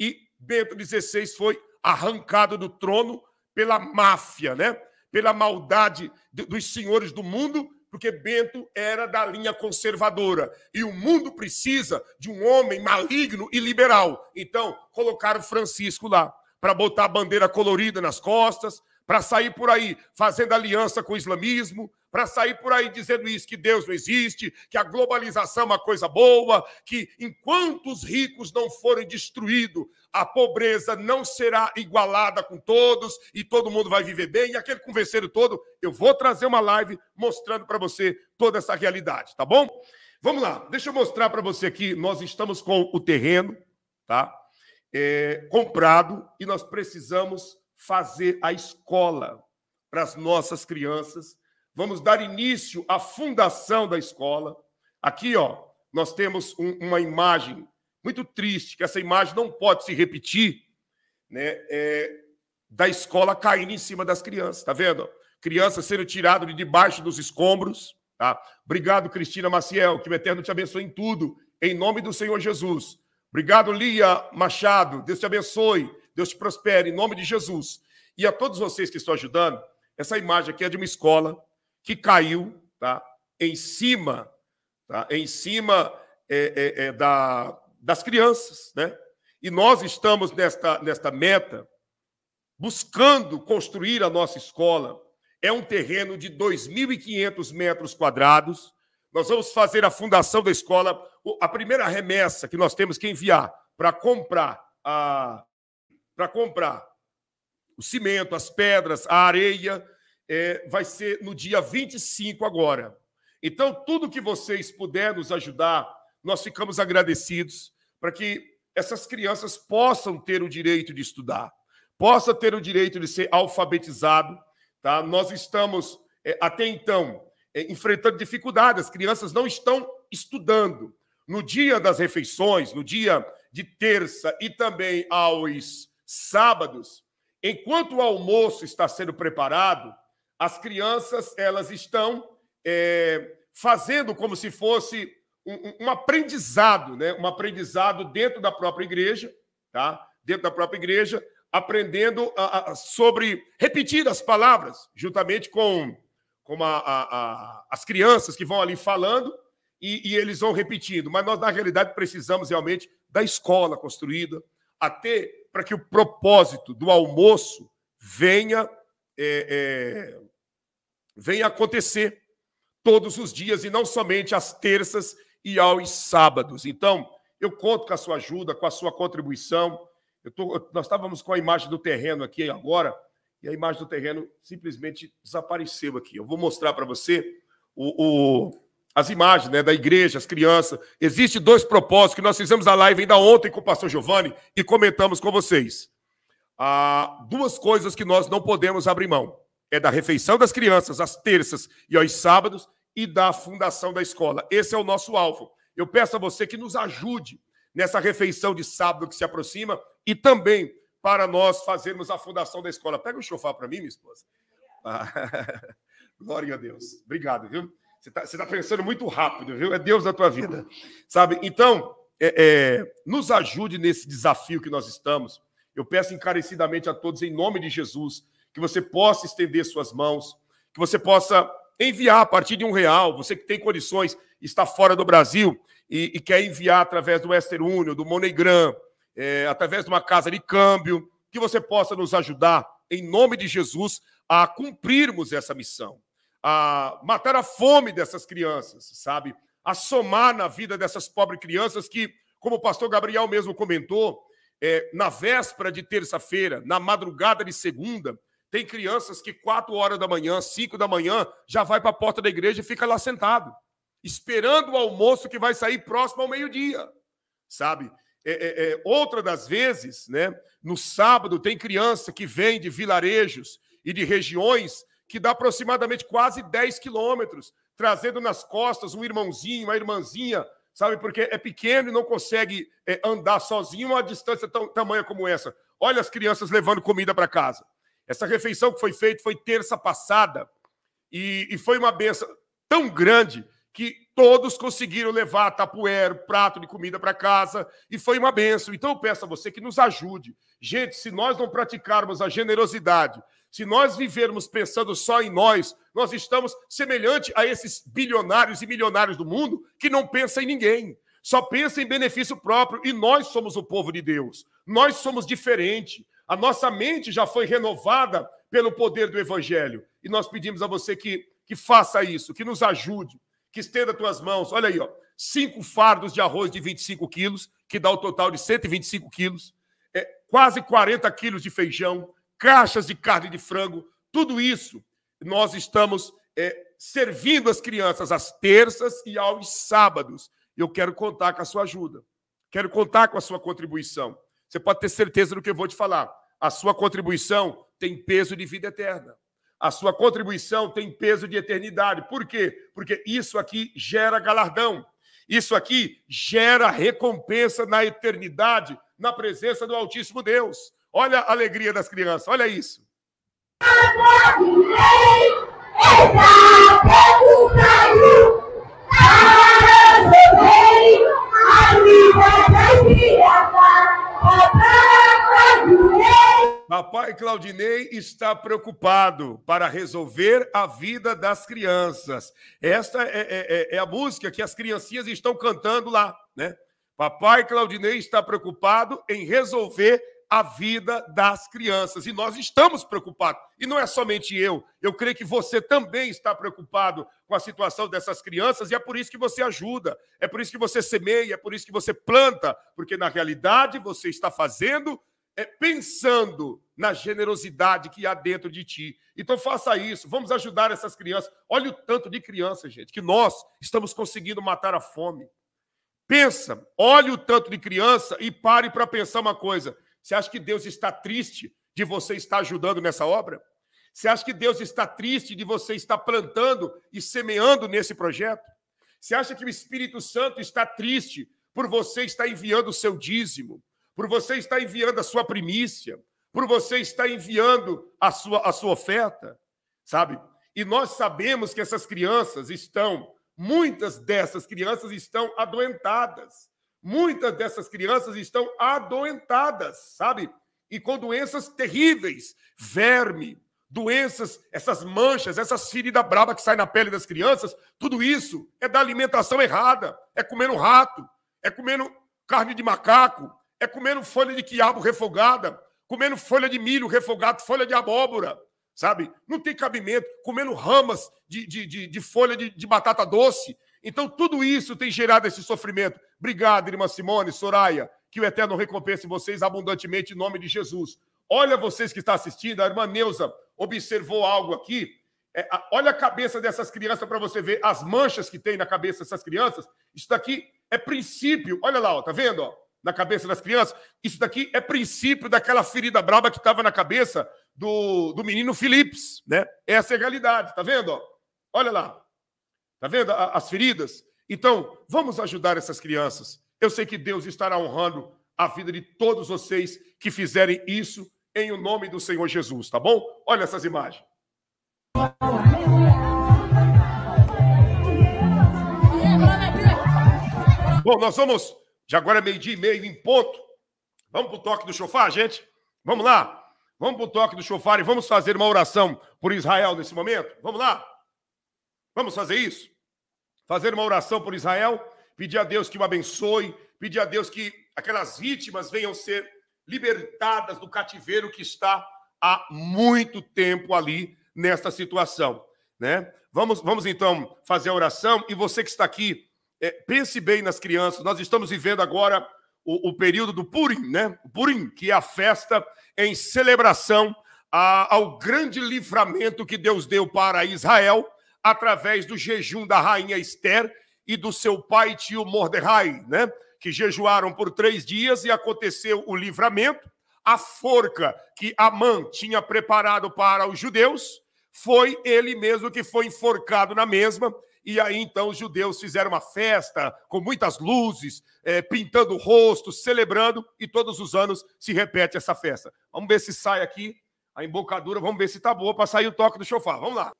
e Bento XVI foi arrancado do trono pela máfia, né, pela maldade dos senhores do mundo, porque Bento era da linha conservadora. E o mundo precisa de um homem maligno e liberal. Então, colocaram Francisco lá, para botar a bandeira colorida nas costas, para sair por aí fazendo aliança com o islamismo, para sair por aí dizendo isso, que Deus não existe, que a globalização é uma coisa boa, que enquanto os ricos não forem destruídos, a pobreza não será igualada com todos e todo mundo vai viver bem. E aquele convenceiro todo, eu vou trazer uma live mostrando para você toda essa realidade, tá bom? Vamos lá, deixa eu mostrar para você aqui. Nós estamos com o terreno, tá? É, comprado e nós precisamos fazer a escola para as nossas crianças Vamos dar início à fundação da escola. Aqui, ó, nós temos um, uma imagem muito triste, que essa imagem não pode se repetir, né? É, da escola caindo em cima das crianças, tá vendo? Crianças sendo tiradas de debaixo dos escombros, tá? Obrigado, Cristina Maciel, que o Eterno te abençoe em tudo, em nome do Senhor Jesus. Obrigado, Lia Machado, Deus te abençoe, Deus te prospere, em nome de Jesus. E a todos vocês que estão ajudando, essa imagem aqui é de uma escola que caiu tá, em cima, tá, em cima é, é, é, da, das crianças. Né? E nós estamos nesta, nesta meta buscando construir a nossa escola. É um terreno de 2.500 metros quadrados. Nós vamos fazer a fundação da escola. A primeira remessa que nós temos que enviar para comprar a para comprar o cimento, as pedras, a areia, é, vai ser no dia 25 agora. Então, tudo que vocês puderem nos ajudar, nós ficamos agradecidos para que essas crianças possam ter o direito de estudar, possa ter o direito de ser alfabetizado. Tá? Nós estamos, é, até então, é, enfrentando dificuldades, as crianças não estão estudando. No dia das refeições, no dia de terça e também aos sábados, enquanto o almoço está sendo preparado, as crianças elas estão é, fazendo como se fosse um, um, aprendizado, né? Um aprendizado dentro da própria igreja, tá? Dentro da própria igreja, aprendendo a, a, sobre repetir as palavras, juntamente com, com a, as crianças que vão ali falando e, e eles vão repetindo. Mas nós, na realidade, precisamos realmente da escola construída, até para que o propósito do almoço venha é, é, vem acontecer todos os dias e não somente às terças e aos sábados. Então, eu conto com a sua ajuda, com a sua contribuição. Tô, nós estávamos com a imagem do terreno aqui agora e a imagem do terreno simplesmente desapareceu aqui. Eu vou mostrar para você o, o, as imagens né, da igreja, as crianças. Existem dois propósitos que nós fizemos a live ainda ontem com o pastor Giovanni e comentamos com vocês. Ah, duas coisas que nós não podemos abrir mão é da refeição das crianças às terças e aos sábados e da fundação da escola. Esse é o nosso alvo. Eu peço a você que nos ajude nessa refeição de sábado que se aproxima e também para nós fazermos a fundação da escola. Pega o chofar para mim, minha esposa. Ah, glória a Deus. Obrigado, viu? Você está tá pensando muito rápido, viu? É Deus na tua vida, sabe? Então, é, é, nos ajude nesse desafio que nós estamos. Eu peço encarecidamente a todos, em nome de Jesus, que você possa estender suas mãos, que você possa enviar a partir de um real. Você que tem condições, está fora do Brasil e, e quer enviar através do Western Union, do MoneyGram, é, através de uma casa de câmbio, que você possa nos ajudar, em nome de Jesus, a cumprirmos essa missão, a matar a fome dessas crianças, sabe? A somar na vida dessas pobres crianças que, como o pastor Gabriel mesmo comentou, é, na véspera de terça-feira, na madrugada de segunda, tem crianças que quatro horas da manhã, cinco da manhã, já vai para a porta da igreja e fica lá sentado, esperando o almoço que vai sair próximo ao meio-dia, sabe? É, é, é, outra das vezes, né? No sábado tem criança que vem de vilarejos e de regiões que dá aproximadamente quase 10 quilômetros, trazendo nas costas um irmãozinho, uma irmãzinha, sabe? Porque é pequeno e não consegue é, andar sozinho uma distância tão tamanha como essa. Olha as crianças levando comida para casa. Essa refeição que foi feita foi terça passada e, e foi uma benção tão grande que todos conseguiram levar tapuero, prato de comida para casa, e foi uma benção. Então eu peço a você que nos ajude. Gente, se nós não praticarmos a generosidade, se nós vivermos pensando só em nós, nós estamos semelhante a esses bilionários e milionários do mundo que não pensam em ninguém, só pensam em benefício próprio, e nós somos o povo de Deus. Nós somos diferente. A nossa mente já foi renovada pelo poder do Evangelho. E nós pedimos a você que, que faça isso, que nos ajude, que estenda tuas mãos. Olha aí, ó, cinco fardos de arroz de 25 quilos, que dá o um total de 125 quilos, é, quase 40 quilos de feijão, caixas de carne de frango, tudo isso nós estamos é, servindo as crianças às terças e aos sábados. Eu quero contar com a sua ajuda, quero contar com a sua contribuição. Você pode ter certeza do que eu vou te falar. A sua contribuição tem peso de vida eterna. A sua contribuição tem peso de eternidade. Por quê? Porque isso aqui gera galardão. Isso aqui gera recompensa na eternidade, na presença do Altíssimo Deus. Olha a alegria das crianças, olha isso. crianças. Papai Claudinei está preocupado para resolver a vida das crianças. Esta é, é, é, é, a música que as criancinhas estão cantando lá, né? Papai Claudinei está preocupado em resolver a vida das crianças. E nós estamos preocupados. E não é somente eu. Eu creio que você também está preocupado com a situação dessas crianças e é por isso que você ajuda, é por isso que você semeia, é por isso que você planta, porque na realidade você está fazendo é pensando na generosidade que há dentro de ti. Então faça isso, vamos ajudar essas crianças. Olha o tanto de criança, gente, que nós estamos conseguindo matar a fome. Pensa, olhe o tanto de criança e pare para pensar uma coisa você acha que Deus está triste de você estar ajudando nessa obra? Você acha que Deus está triste de você estar plantando e semeando nesse projeto? Você acha que o Espírito Santo está triste por você estar enviando o seu dízimo, por você estar enviando a sua primícia, por você estar enviando a sua, a sua oferta, sabe? E nós sabemos que essas crianças estão, muitas dessas crianças estão adoentadas. Muitas dessas crianças estão adoentadas, sabe? E com doenças terríveis, verme, doenças, essas manchas, essas feridas braba que saem na pele das crianças, tudo isso é da alimentação errada, é comendo rato, é comendo carne de macaco, é comendo folha de quiabo refogada, comendo folha de milho refogado, folha de abóbora, sabe? Não tem cabimento, comendo ramas de, de, de, de folha de, de batata doce, então, tudo isso tem gerado esse sofrimento. Obrigado, irmã Simone, Soraya, que o Eterno recompense vocês abundantemente em nome de Jesus. Olha vocês que estão assistindo, a irmã Neuza observou algo aqui. É, a, olha a cabeça dessas crianças para você ver as manchas que tem na cabeça dessas crianças. Isso daqui é princípio. Olha lá, ó, tá vendo? Ó, na cabeça das crianças. Isso daqui é princípio daquela ferida braba que estava na cabeça do, do menino Philips, né? Essa é a realidade, tá vendo? Ó? Olha lá. Tá vendo as feridas? Então, vamos ajudar essas crianças. Eu sei que Deus estará honrando a vida de todos vocês que fizerem isso em o nome do Senhor Jesus, tá bom? Olha essas imagens. Bom, nós vamos, já agora é meio-dia e meio em ponto. Vamos para o toque do chofar, gente? Vamos lá? Vamos para o toque do chofar e vamos fazer uma oração por Israel nesse momento? Vamos lá? Vamos fazer isso? fazer uma oração por Israel, pedir a Deus que o abençoe, pedir a Deus que aquelas vítimas venham ser libertadas do cativeiro que está há muito tempo ali nesta situação, né? Vamos, vamos então fazer a oração e você que está aqui, é, pense bem nas crianças. Nós estamos vivendo agora o, o, período do Purim, né? Purim, que é a festa em celebração a, ao grande livramento que Deus deu para Israel através do jejum da rainha Esther e do seu pai tio Mordecai, né? Que jejuaram por três dias e aconteceu o livramento. A forca que Amã tinha preparado para os judeus foi ele mesmo que foi enforcado na mesma. E aí então os judeus fizeram uma festa com muitas luzes, é, pintando o rosto, celebrando, e todos os anos se repete essa festa. Vamos ver se sai aqui a embocadura, vamos ver se tá boa para sair o toque do chofar. Vamos lá.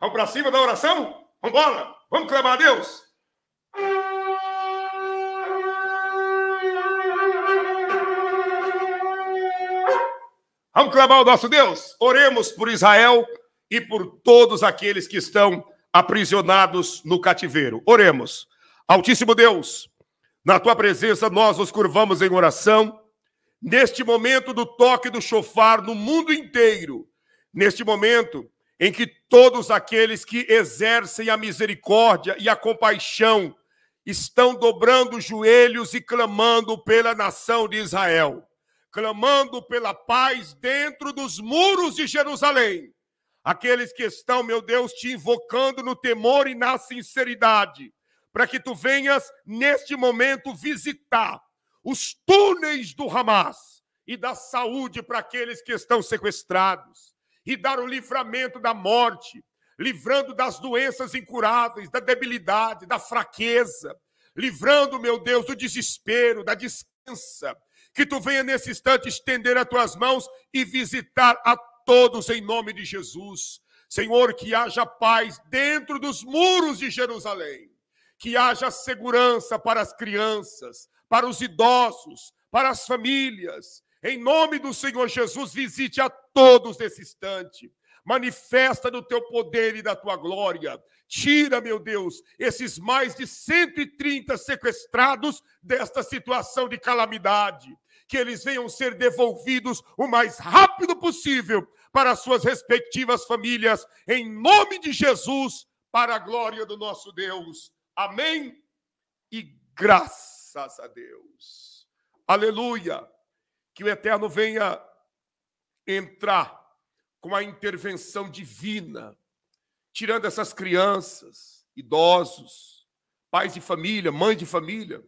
Vamos para cima da oração? Vamos embora! Vamos clamar a Deus! Vamos clamar o nosso Deus? Oremos por Israel e por todos aqueles que estão aprisionados no cativeiro. Oremos. Altíssimo Deus, na tua presença nós nos curvamos em oração. Neste momento do toque do chofar no mundo inteiro, neste momento em que todos aqueles que exercem a misericórdia e a compaixão estão dobrando os joelhos e clamando pela nação de Israel, clamando pela paz dentro dos muros de Jerusalém. Aqueles que estão, meu Deus, te invocando no temor e na sinceridade, para que tu venhas neste momento visitar os túneis do Hamas e da saúde para aqueles que estão sequestrados e dar o livramento da morte, livrando das doenças incuráveis, da debilidade, da fraqueza, livrando, meu Deus, do desespero, da descansa. Que tu venha nesse instante estender as tuas mãos e visitar a todos em nome de Jesus. Senhor, que haja paz dentro dos muros de Jerusalém, que haja segurança para as crianças, para os idosos, para as famílias, em nome do Senhor Jesus, visite a todos nesse instante. Manifesta do teu poder e da tua glória. Tira, meu Deus, esses mais de 130 sequestrados desta situação de calamidade. Que eles venham ser devolvidos o mais rápido possível para suas respectivas famílias, em nome de Jesus, para a glória do nosso Deus. Amém e graças a Deus. Aleluia que o Eterno venha entrar com a intervenção divina, tirando essas crianças, idosos, pais de família, mães de família,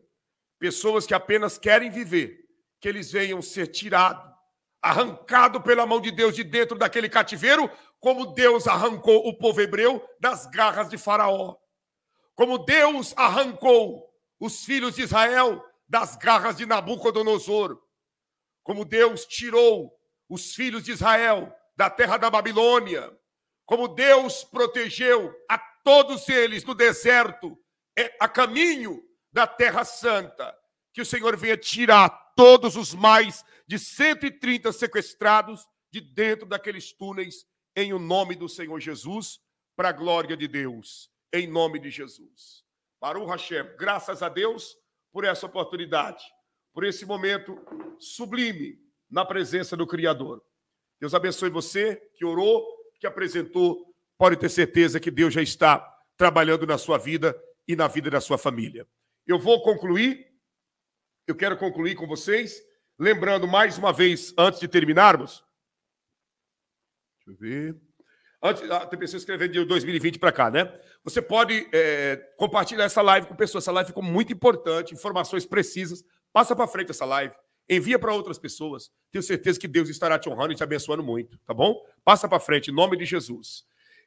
pessoas que apenas querem viver, que eles venham ser tirados, arrancados pela mão de Deus de dentro daquele cativeiro, como Deus arrancou o povo hebreu das garras de Faraó. Como Deus arrancou os filhos de Israel das garras de Nabucodonosor como Deus tirou os filhos de Israel da terra da Babilônia, como Deus protegeu a todos eles no deserto, é, a caminho da Terra Santa, que o Senhor venha tirar todos os mais de 130 sequestrados de dentro daqueles túneis, em o nome do Senhor Jesus, para a glória de Deus, em nome de Jesus. Baruch Hashem, graças a Deus por essa oportunidade por esse momento sublime na presença do Criador. Deus abençoe você que orou, que apresentou. Pode ter certeza que Deus já está trabalhando na sua vida e na vida da sua família. Eu vou concluir, eu quero concluir com vocês, lembrando mais uma vez, antes de terminarmos. Deixa eu ver. Antes, a ah, TPC escrevendo de 2020 para cá, né? Você pode é, compartilhar essa live com pessoas. Essa live ficou muito importante, informações precisas Passa para frente essa live, envia para outras pessoas. Tenho certeza que Deus estará te honrando e te abençoando muito, tá bom? Passa para frente, em nome de Jesus.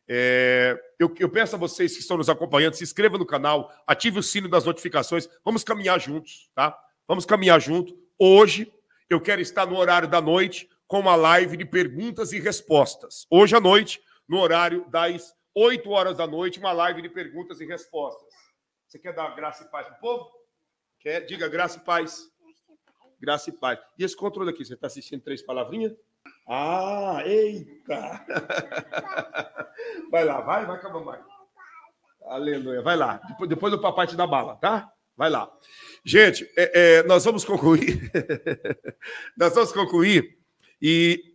É, eu, eu, peço a vocês que estão nos acompanhando, se inscreva no canal, ative o sino das notificações. Vamos caminhar juntos, tá? Vamos caminhar junto. Hoje eu quero estar no horário da noite com uma live de perguntas e respostas. Hoje à noite, no horário das 8 horas da noite, uma live de perguntas e respostas. Você quer dar graça e paz o povo? Quer? Diga graça e paz. Graça e paz. E esse controle aqui, você está assistindo três palavrinhas? Ah, eita! Vai lá, vai, vai, cabambai. Aleluia, vai lá. Depois, depois o papai te dá bala, tá? Vai lá. Gente, é, é, nós vamos concluir. nós vamos concluir. E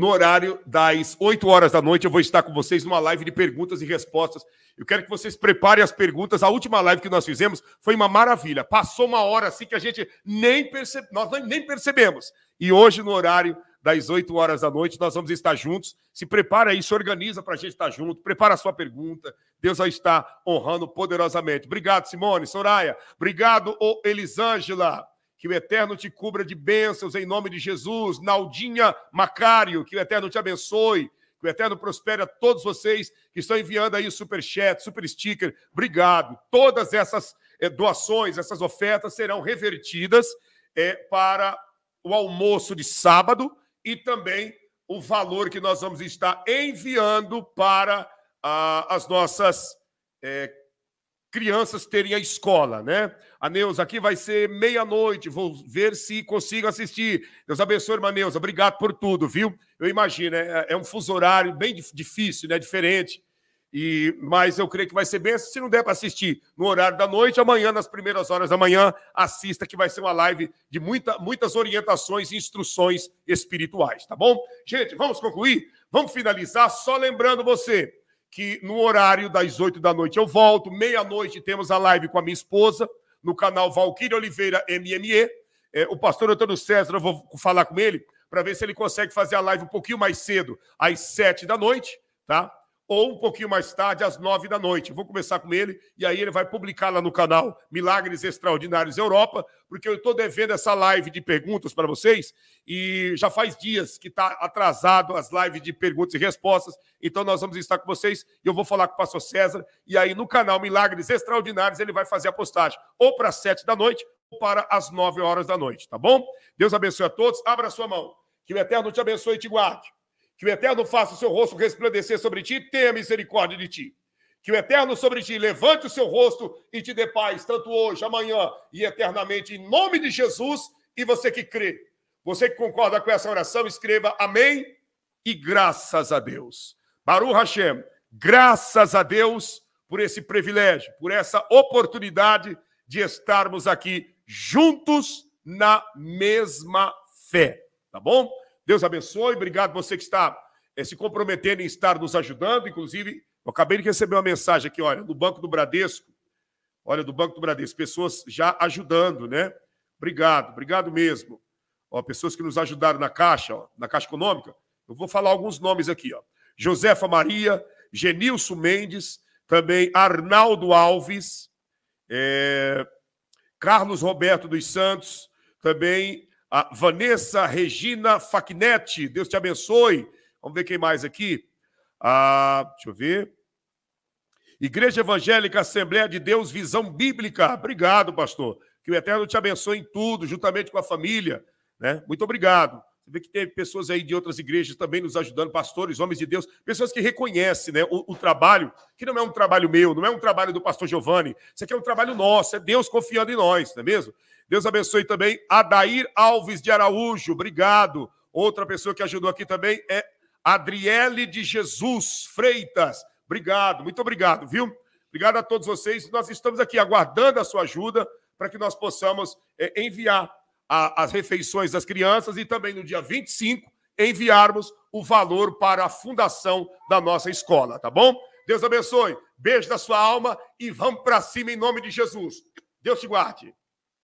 no horário das 8 horas da noite, eu vou estar com vocês numa live de perguntas e respostas. Eu quero que vocês preparem as perguntas. A última live que nós fizemos foi uma maravilha. Passou uma hora assim que a gente nem percebe, nós nem percebemos. E hoje, no horário das 8 horas da noite, nós vamos estar juntos. Se prepara aí, se organiza para a gente estar junto, prepara a sua pergunta. Deus vai estar honrando poderosamente. Obrigado, Simone, Soraya. Obrigado, Elisângela. Que o Eterno te cubra de bênçãos em nome de Jesus. Naldinha Macário, que o Eterno te abençoe. Que o Eterno prospere a todos vocês que estão enviando aí super chat, super sticker. Obrigado. Todas essas eh, doações, essas ofertas serão revertidas é, para o almoço de sábado e também o valor que nós vamos estar enviando para ah, as nossas é, crianças terem a escola, né? A Neuza, aqui vai ser meia-noite, vou ver se consigo assistir. Deus abençoe, irmã Neuza, obrigado por tudo, viu? Eu imagino, é, é um fuso horário bem difícil, né? Diferente. E, mas eu creio que vai ser bem. Assim, se não der para assistir no horário da noite, amanhã, nas primeiras horas da manhã, assista que vai ser uma live de muita, muitas orientações e instruções espirituais, tá bom? Gente, vamos concluir? Vamos finalizar, só lembrando você que no horário das oito da noite eu volto. Meia-noite temos a live com a minha esposa no canal Valquíria Oliveira MME. É, o pastor Antônio César, eu vou falar com ele para ver se ele consegue fazer a live um pouquinho mais cedo, às sete da noite, tá? ou um pouquinho mais tarde, às nove da noite. vou começar com ele e aí ele vai publicar lá no canal Milagres Extraordinários Europa, porque eu estou devendo essa live de perguntas para vocês e já faz dias que está atrasado as lives de perguntas e respostas. Então nós vamos estar com vocês e eu vou falar com o pastor César e aí no canal Milagres Extraordinários ele vai fazer a postagem ou para sete da noite ou para as nove horas da noite, tá bom? Deus abençoe a todos. Abra a sua mão. Que o Eterno te abençoe e te guarde. Que o Eterno faça o seu rosto resplandecer sobre ti e tenha misericórdia de ti. Que o Eterno sobre ti levante o seu rosto e te dê paz, tanto hoje, amanhã e eternamente, em nome de Jesus. E você que crê, você que concorda com essa oração, escreva amém e graças a Deus. Baruch Hashem, graças a Deus por esse privilégio, por essa oportunidade de estarmos aqui juntos na mesma fé, tá bom? Deus abençoe. Obrigado você que está é, se comprometendo em estar nos ajudando. Inclusive, eu acabei de receber uma mensagem aqui, olha, do Banco do Bradesco. Olha, do Banco do Bradesco, pessoas já ajudando, né? Obrigado, obrigado mesmo. Ó, pessoas que nos ajudaram na Caixa, ó, na Caixa Econômica. Eu vou falar alguns nomes aqui, ó. Josefa Maria, Genilson Mendes, também Arnaldo Alves, é... Carlos Roberto dos Santos, também a Vanessa Regina Facnetti, Deus te abençoe. Vamos ver quem mais aqui. Ah, deixa eu ver. Igreja Evangélica Assembleia de Deus Visão Bíblica. Obrigado, pastor. Que o Eterno te abençoe em tudo, juntamente com a família. Né? Muito obrigado. Você vê que teve pessoas aí de outras igrejas também nos ajudando, pastores, homens de Deus, pessoas que reconhecem né, o, o trabalho, que não é um trabalho meu, não é um trabalho do pastor Giovanni. Isso aqui é um trabalho nosso, é Deus confiando em nós, não é mesmo? Deus abençoe também Adair Alves de Araújo, obrigado. Outra pessoa que ajudou aqui também é Adriele de Jesus Freitas, obrigado, muito obrigado, viu? Obrigado a todos vocês. Nós estamos aqui aguardando a sua ajuda para que nós possamos é, enviar a, as refeições das crianças e também no dia 25 enviarmos o valor para a fundação da nossa escola, tá bom? Deus abençoe, beijo da sua alma e vamos para cima em nome de Jesus. Deus te guarde.